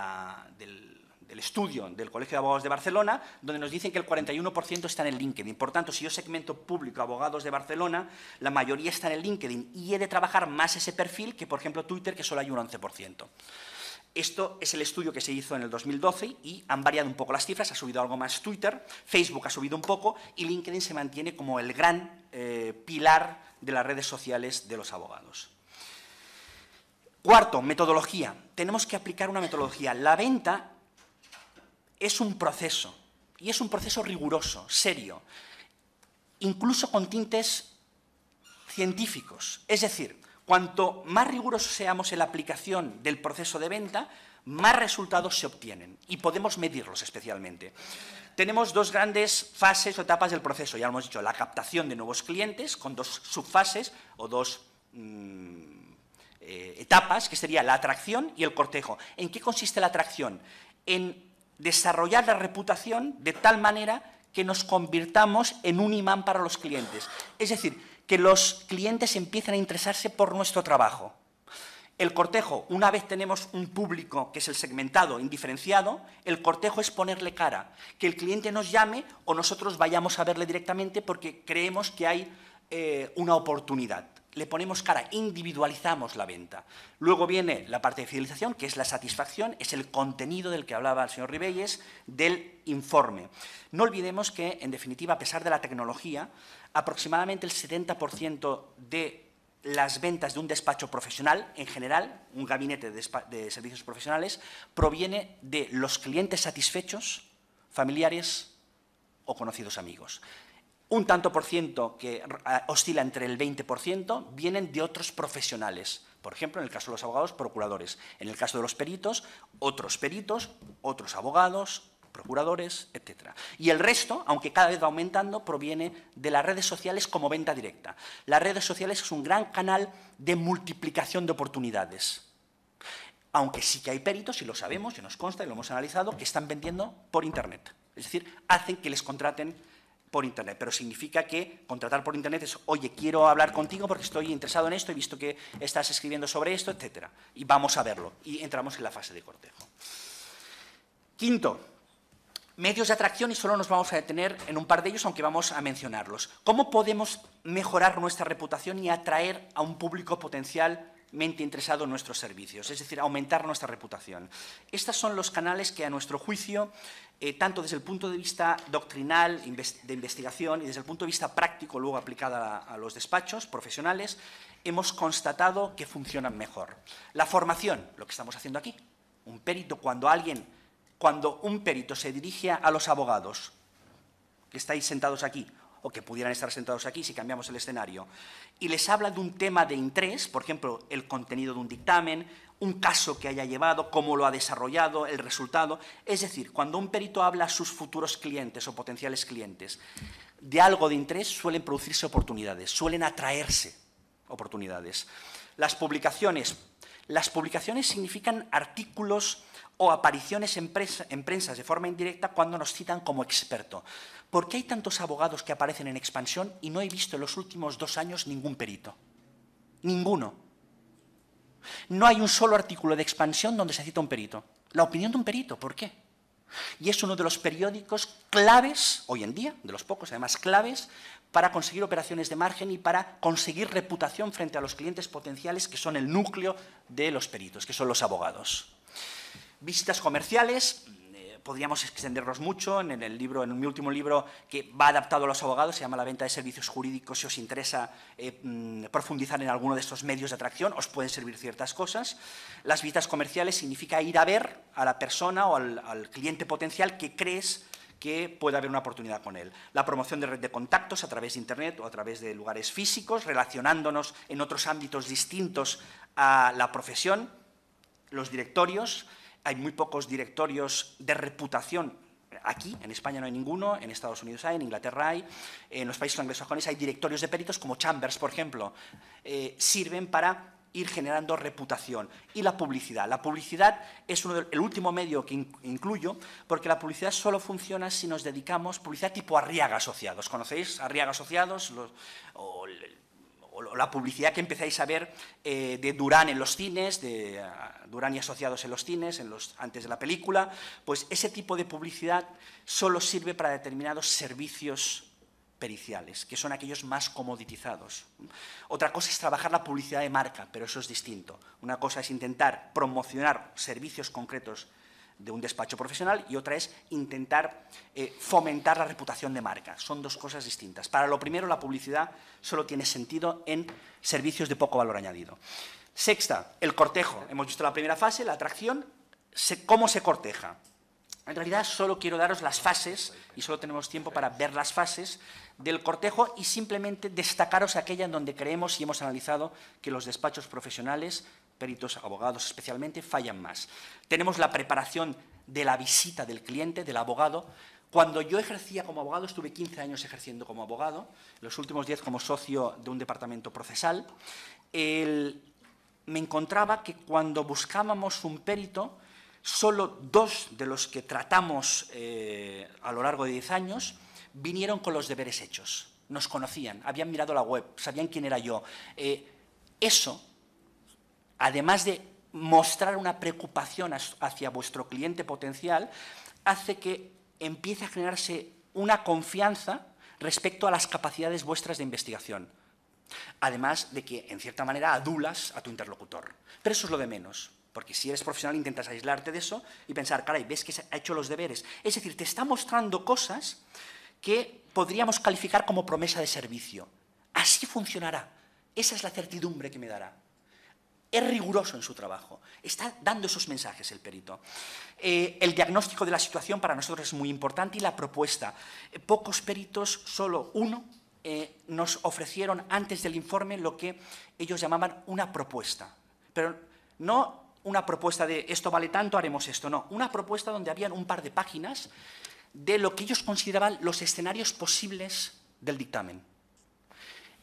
estudio del Colegio de Abogados de Barcelona, donde nos dicen que el 41% está en el LinkedIn. Por tanto, si yo segmento público abogados de Barcelona, la mayoría está en el LinkedIn y he de trabajar más ese perfil que, por ejemplo, Twitter, que solo hay un 11%. Esto es el estudio que se hizo en el 2012 y han variado un poco las cifras, ha subido algo más Twitter, Facebook ha subido un poco y LinkedIn se mantiene como el gran eh, pilar de las redes sociales de los abogados. Cuarto, metodología. Tenemos que aplicar una metodología. La venta es un proceso y es un proceso riguroso, serio, incluso con tintes científicos. Es decir, Cuanto más rigurosos seamos en la aplicación del proceso de venta, más resultados se obtienen y podemos medirlos especialmente. Tenemos dos grandes fases o etapas del proceso, ya lo hemos dicho, la captación de nuevos clientes con dos subfases o dos mm, eh, etapas, que sería la atracción y el cortejo. ¿En qué consiste la atracción? En desarrollar la reputación de tal manera que nos convirtamos en un imán para los clientes. Es decir, que los clientes empiecen a interesarse por nuestro trabajo. El cortejo, una vez tenemos un público que es el segmentado, indiferenciado, el cortejo es ponerle cara, que el cliente nos llame o nosotros vayamos a verle directamente porque creemos que hay eh, una oportunidad. Le ponemos cara, individualizamos la venta. Luego viene la parte de fidelización, que es la satisfacción, es el contenido del que hablaba el señor Ribelles, del informe. No olvidemos que, en definitiva, a pesar de la tecnología, aproximadamente el 70% de las ventas de un despacho profesional, en general, un gabinete de, servicios profesionales, proviene de los clientes satisfechos, familiares o conocidos amigos un tanto por ciento que oscila entre el 20% vienen de otros profesionales. Por ejemplo, en el caso de los abogados, procuradores. En el caso de los peritos, otros peritos, otros abogados, procuradores, etc. Y el resto, aunque cada vez va aumentando, proviene de las redes sociales como venta directa. Las redes sociales es un gran canal de multiplicación de oportunidades. Aunque sí que hay peritos, y lo sabemos, y nos consta, y lo hemos analizado, que están vendiendo por Internet. Es decir, hacen que les contraten por Internet, pero significa que contratar por Internet es, oye, quiero hablar contigo porque estoy interesado en esto, he visto que estás escribiendo sobre esto, etcétera. Y vamos a verlo. Y entramos en la fase de cortejo. Quinto, Medios de atracción y solo nos vamos a detener en un par de ellos, aunque vamos a mencionarlos. ¿Cómo podemos mejorar nuestra reputación y atraer a un público potencialmente interesado en nuestros servicios? Es decir, aumentar nuestra reputación. Estos son los canales que a nuestro juicio, eh, tanto desde el punto de vista doctrinal, de investigación y desde el punto de vista práctico, luego aplicada a los despachos profesionales, hemos constatado que funcionan mejor. La formación, lo que estamos haciendo aquí. Un perito, cuando alguien cuando un perito se dirige a los abogados que estáis sentados aquí o que pudieran estar sentados aquí si cambiamos el escenario, y les habla de un tema de interés, por ejemplo, el contenido de un dictamen, un caso que haya llevado, cómo lo ha desarrollado, el resultado. Es decir, cuando un perito habla a sus futuros clientes o potenciales clientes de algo de interés, suelen producirse oportunidades, suelen atraerse oportunidades. Las publicaciones. Las publicaciones significan artículos o apariciones en, prensa de forma indirecta cuando nos citan como experto. ¿Por qué hay tantos abogados que aparecen en expansión y no he visto en los últimos dos años ningún perito? Ninguno. No hay un solo artículo de expansión donde se cita un perito. La opinión de un perito, ¿por qué? Y es uno de los periódicos claves, hoy en día, de los pocos además claves, para conseguir operaciones de margen y para conseguir reputación frente a los clientes potenciales que son el núcleo de los peritos, que son los abogados. Visitas comerciales, eh, podríamos extendernos mucho en el libro, en mi último libro que va adaptado a los abogados, se llama La venta de servicios jurídicos, si os interesa eh, mm, profundizar en alguno de estos medios de atracción, os pueden servir ciertas cosas. Las visitas comerciales significa ir a ver a la persona o al, al cliente potencial que crees que pueda haber una oportunidad con él. La promoción de red de contactos a través de Internet o a través de lugares físicos, relacionándonos en otros ámbitos distintos a la profesión, los directorios, hay muy pocos directorios de reputación aquí, en España no hay ninguno, en Estados Unidos hay, en Inglaterra hay, en los países anglosajones hay directorios de peritos como Chambers, por ejemplo, eh, sirven para ir generando reputación. Y la publicidad. La publicidad es el último medio que incluyo, porque la publicidad solo funciona si nos dedicamos publicidad tipo Arriaga Asociados. ¿Conocéis Arriaga Asociados? Los, o, la publicidad que empezáis a ver eh, de Durán en los cines, de Durán y asociados en los cines, antes de la película, pues ese tipo de publicidad solo sirve para determinados servicios periciales, que son aquellos más comoditizados. Otra cosa es trabajar la publicidad de marca, pero eso es distinto. Una cosa es intentar promocionar servicios concretos de un despacho profesional y otra es intentar eh, fomentar la reputación de marca. Son dos cosas distintas. Para lo primero, la publicidad solo tiene sentido en servicios de poco valor añadido. Sexta, el cortejo. Hemos visto la primera fase, la atracción, cómo se corteja. En realidad solo quiero daros las fases, y solo tenemos tiempo para ver las fases del cortejo y simplemente destacaros aquella en donde creemos y hemos analizado que los despachos profesionales, peritos, abogados especialmente, fallan más. Tenemos la preparación de la visita del cliente, del abogado. Cuando yo ejercía como abogado, estuve 15 años ejerciendo como abogado, los últimos 10 como socio de un departamento procesal. El, me encontraba que cuando buscábamos un perito, solo dos de los que tratamos eh, a lo largo de 10 años vinieron con los deberes hechos. Nos conocían, habían mirado la web, sabían quién era yo. Eh, eso, además de mostrar una preocupación hacia vuestro cliente potencial, hace que empiece a generarse una confianza respecto a las capacidades vuestras de investigación. Además de que, en cierta manera, adulas a tu interlocutor. Pero eso es lo de menos. Porque si eres profesional intentas aislarte de eso y pensar, caray, ves que se ha hecho los deberes. Es decir, te está mostrando cosas que podríamos calificar como promesa de servicio. Así funcionará. Esa es la certidumbre que me dará. Es riguroso en su trabajo. Está dando esos mensajes el perito. Eh, el diagnóstico de la situación para nosotros es muy importante y la propuesta. pocos peritos, solo uno, eh, nos ofrecieron antes del informe lo que ellos llamaban una propuesta. Pero no una propuesta de esto vale tanto, haremos esto, no. Una propuesta donde habían un par de páginas de lo que ellos consideraban los escenarios posibles del dictamen.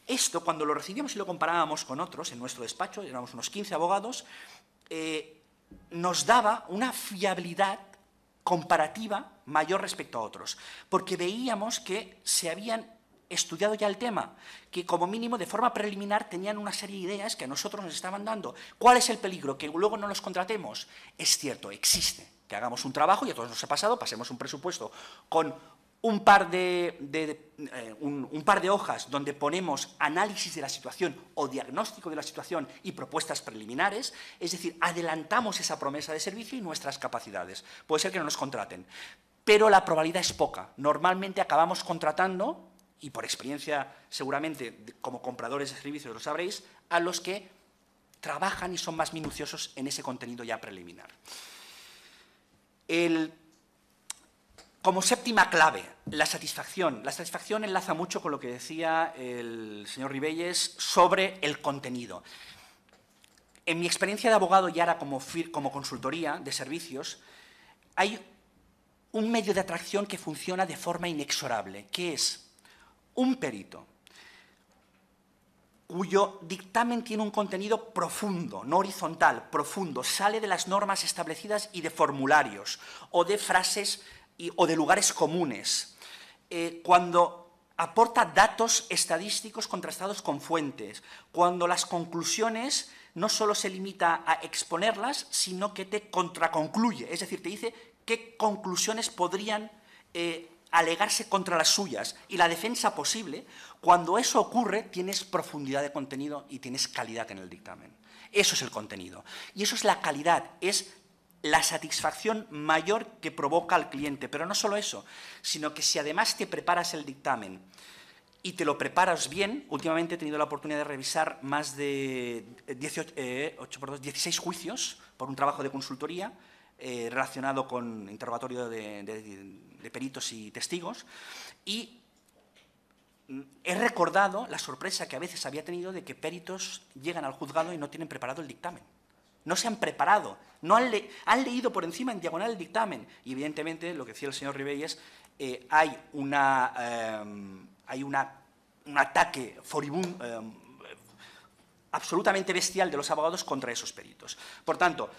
Esto, cuando lo recibíamos y lo comparábamos con otros en nuestro despacho, éramos unos 15 abogados, eh, nos daba una fiabilidad comparativa mayor respecto a otros, porque veíamos que se habían estudiado ya el tema, que como mínimo de forma preliminar tenían una serie de ideas que a nosotros nos estaban dando. ¿Cuál es el peligro? Que luego no los contratemos. Es cierto, existe. Que hagamos un trabajo, y a todos nos ha pasado, pasemos un presupuesto con un par de, eh, un par de hojas donde ponemos análisis de la situación o diagnóstico de la situación y propuestas preliminares, es decir, adelantamos esa promesa de servicio y nuestras capacidades. Puede ser que no nos contraten, pero la probabilidad es poca. Normalmente acabamos contratando y por experiencia seguramente como compradores de servicios lo sabréis, a los que trabajan y son más minuciosos en ese contenido ya preliminar. como séptima clave, la satisfacción. La satisfacción enlaza mucho con lo que decía el señor Ribelles sobre el contenido. En mi experiencia de abogado y ahora como, como consultoría de servicios, hay un medio de atracción que funciona de forma inexorable, que es un perito cuyo dictamen tiene un contenido profundo, no horizontal, profundo, sale de las normas establecidas y de formularios, o de frases o de lugares comunes, eh, cuando aporta datos estadísticos contrastados con fuentes, cuando las conclusiones no solo se limita a exponerlas, sino que te contraconcluye, es decir, te dice qué conclusiones podrían eh, alegarse contra las suyas y la defensa posible, cuando eso ocurre tienes profundidad de contenido y tienes calidad en el dictamen. Eso es el contenido. Y eso es la calidad, es la satisfacción mayor que provoca al cliente. Pero no solo eso, sino que si además te preparas el dictamen y te lo preparas bien, últimamente he tenido la oportunidad de revisar más de 16 eh, juicios por un trabajo de consultoría eh, relacionado con interrogatorio de de peritos y testigos, y mm, he recordado la sorpresa que a veces había tenido de que peritos llegan al juzgado y no tienen preparado el dictamen. No se han preparado, no han, leído por encima en diagonal el dictamen. Y evidentemente, lo que decía el señor Ribey es, eh, hay, una, em, hay una, un ataque foribundo, em, absolutamente bestial de los abogados contra esos peritos. Por tanto,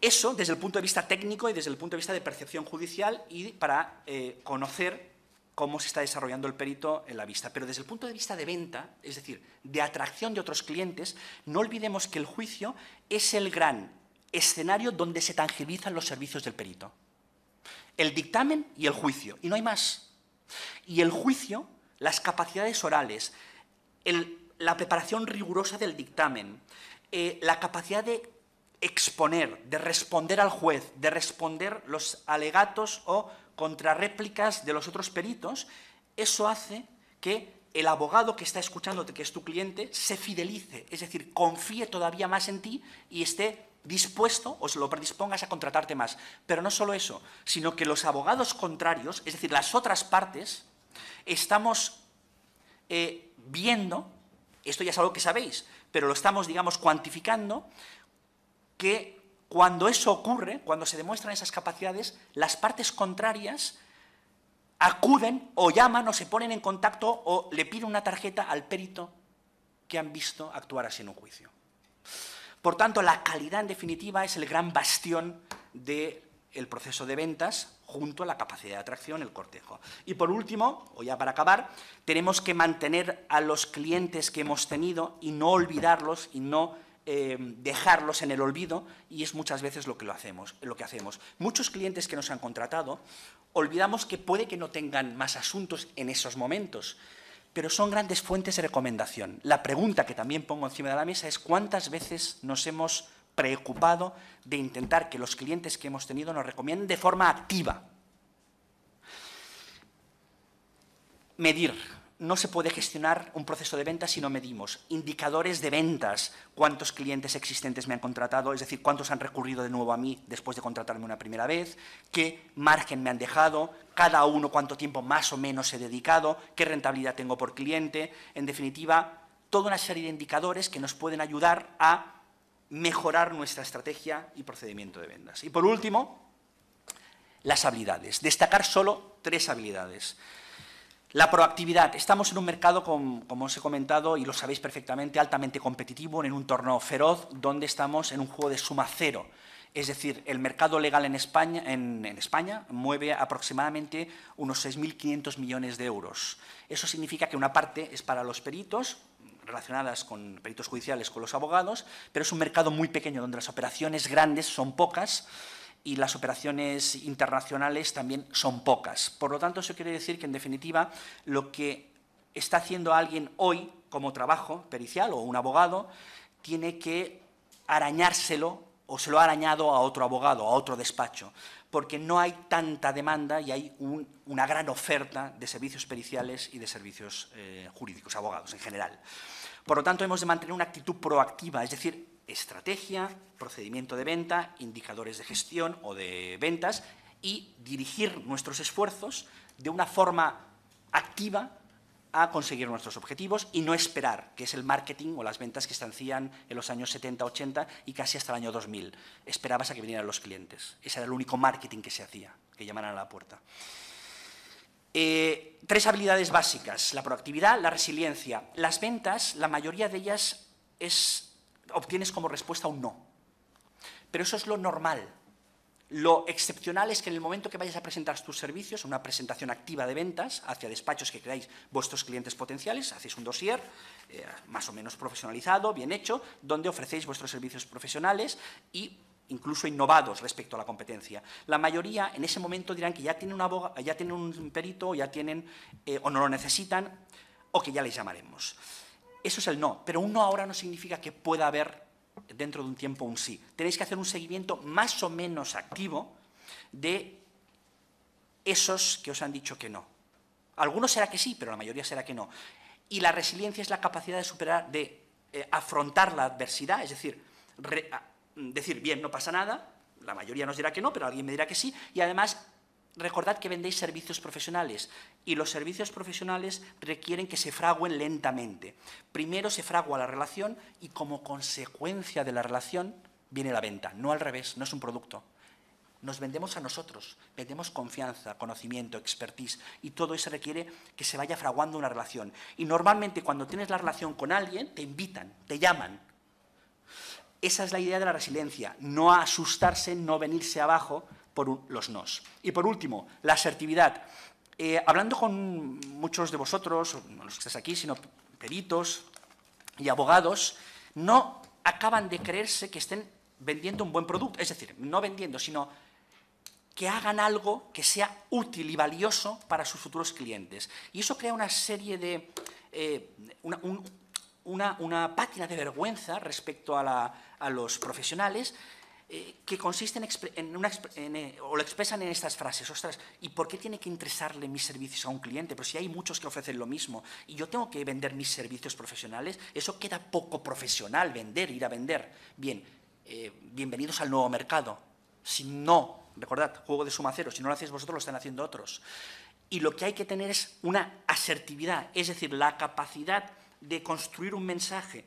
eso desde el punto de vista técnico y desde el punto de vista de percepción judicial y para eh, conocer cómo se está desarrollando el perito en la vista. Pero desde el punto de vista de venta, es decir, de atracción de otros clientes, no olvidemos que el juicio es el gran escenario donde se tangibilizan los servicios del perito. El dictamen y el juicio, y no hay más. Y el juicio, las capacidades orales, la preparación rigurosa del dictamen, eh, la capacidad de exponer, de responder al juez, de responder los alegatos o contrarréplicas de los otros peritos, eso hace que el abogado que está escuchándote, que es tu cliente, se fidelice, es decir, confíe todavía más en ti y esté dispuesto o se lo predispongas a contratarte más. Pero no solo eso, sino que los abogados contrarios, es decir, las otras partes, estamos eh, viendo, esto ya es algo que sabéis, pero lo estamos, digamos, cuantificando, que cuando eso ocurre, cuando se demuestran esas capacidades, las partes contrarias acuden o llaman o se ponen en contacto o le piden una tarjeta al perito que han visto actuar así en un juicio. Por tanto, la calidad, en definitiva, es el gran bastión del proceso de ventas junto a la capacidad de atracción, el cortejo. Y por último, o ya para acabar, tenemos que mantener a los clientes que hemos tenido y no olvidarlos y no eh, dejarlos en el olvido y es muchas veces lo que, lo, hacemos, lo que hacemos. Muchos clientes que nos han contratado olvidamos que puede que no tengan más asuntos en esos momentos, pero son grandes fuentes de recomendación. La pregunta que también pongo encima de la mesa es cuántas veces nos hemos preocupado de intentar que los clientes que hemos tenido nos recomienden de forma activa. Medir, no se puede gestionar un proceso de ventas si no medimos indicadores de ventas, cuántos clientes existentes me han contratado, es decir, cuántos han recurrido de nuevo a mí después de contratarme una primera vez, qué margen me han dejado, cada uno cuánto tiempo más o menos he dedicado, qué rentabilidad tengo por cliente, en definitiva, toda una serie de indicadores que nos pueden ayudar a mejorar nuestra estrategia y procedimiento de ventas. Y por último, las habilidades. Destacar solo tres habilidades. La proactividad. Estamos en un mercado, como, os he comentado, y lo sabéis perfectamente, altamente competitivo, en un torneo feroz, donde estamos en un juego de suma cero. Es decir, el mercado legal en España, en España mueve aproximadamente unos 6.500 millones de euros. Eso significa que una parte es para los peritos, relacionadas con peritos judiciales, con los abogados, pero es un mercado muy pequeño, donde las operaciones grandes son pocas, y las operaciones internacionales también son pocas. Por lo tanto, eso quiere decir que, en definitiva, lo que está haciendo alguien hoy como trabajo pericial o un abogado tiene que arañárselo o se lo ha arañado a otro abogado, a otro despacho, porque no hay tanta demanda y hay una gran oferta de servicios periciales y de servicios eh, jurídicos, abogados en general. Por lo tanto, hemos de mantener una actitud proactiva, es decir, estrategia, procedimiento de venta, indicadores de gestión o de ventas y dirigir nuestros esfuerzos de una forma activa a conseguir nuestros objetivos y no esperar, que es el marketing o las ventas que se hacían en los años 70, 80 y casi hasta el año 2000. Esperabas a que vinieran los clientes. Ese era el único marketing que se hacía, que llamaran a la puerta. Eh, tres habilidades básicas, la proactividad, la resiliencia. Las ventas, la mayoría de ellas es obtienes como respuesta un no. Pero eso es lo normal. Lo excepcional es que en el momento que vayas a presentar tus servicios, una presentación activa de ventas hacia despachos que creáis vuestros clientes potenciales, hacéis un dossier eh, más o menos profesionalizado, bien hecho, donde ofrecéis vuestros servicios profesionales y incluso innovados respecto a la competencia. La mayoría en ese momento dirán que ya tienen, ya tienen un perito, ya tienen eh, o no lo necesitan, o que ya les llamaremos. Eso es el no, pero un no ahora no significa que pueda haber dentro de un tiempo un sí. Tenéis que hacer un seguimiento más o menos activo de esos que os han dicho que no. Algunos será que sí, pero la mayoría será que no. Y la resiliencia es la capacidad de superar, de eh, afrontar la adversidad, es decir, decir, bien, no pasa nada, la mayoría nos dirá que no, pero alguien me dirá que sí, y además Recordad que vendéis servicios profesionales y los servicios profesionales requieren que se fraguen lentamente. Primero se fragua la relación y como consecuencia de la relación viene la venta, no al revés, no es un producto. Nos vendemos a nosotros, vendemos confianza, conocimiento, expertise y todo eso requiere que se vaya fraguando una relación. Y normalmente cuando tienes la relación con alguien te invitan, te llaman. Esa es la idea de la resiliencia, no asustarse, no venirse abajo, por los nos. Y por último, la asertividad. Eh, hablando con muchos de vosotros, no los que estáis aquí, sino peritos y abogados, no acaban de creerse que estén vendiendo un buen producto, es decir, no vendiendo, sino que hagan algo que sea útil y valioso para sus futuros clientes. Y eso crea una serie de... Eh, una, pátina de vergüenza respecto a, a los profesionales eh, que consisten en una, eh, o lo expresan en estas frases, ostras, ¿y por qué tiene que interesarle mis servicios a un cliente? Pero si hay muchos que ofrecen lo mismo y yo tengo que vender mis servicios profesionales, eso queda poco profesional, vender, ir a vender. Bien, eh, bienvenidos al nuevo mercado. Si no, recordad, juego de suma cero, si no lo hacéis vosotros lo están haciendo otros. Y lo que hay que tener es una asertividad, es decir, la capacidad de construir un mensaje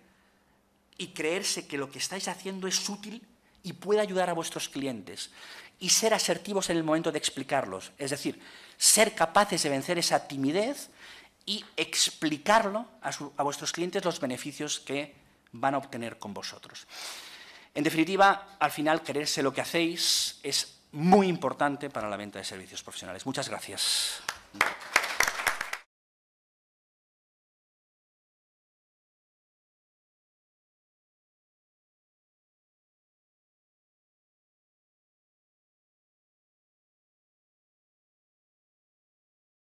y creerse que lo que estáis haciendo es útil y pueda ayudar a vuestros clientes y ser asertivos en el momento de explicarlos. Es decir, ser capaces de vencer esa timidez y explicarlo a, a vuestros clientes los beneficios que van a obtener con vosotros. En definitiva, al final, quererse lo que hacéis es muy importante para la venta de servicios profesionales. Muchas gracias.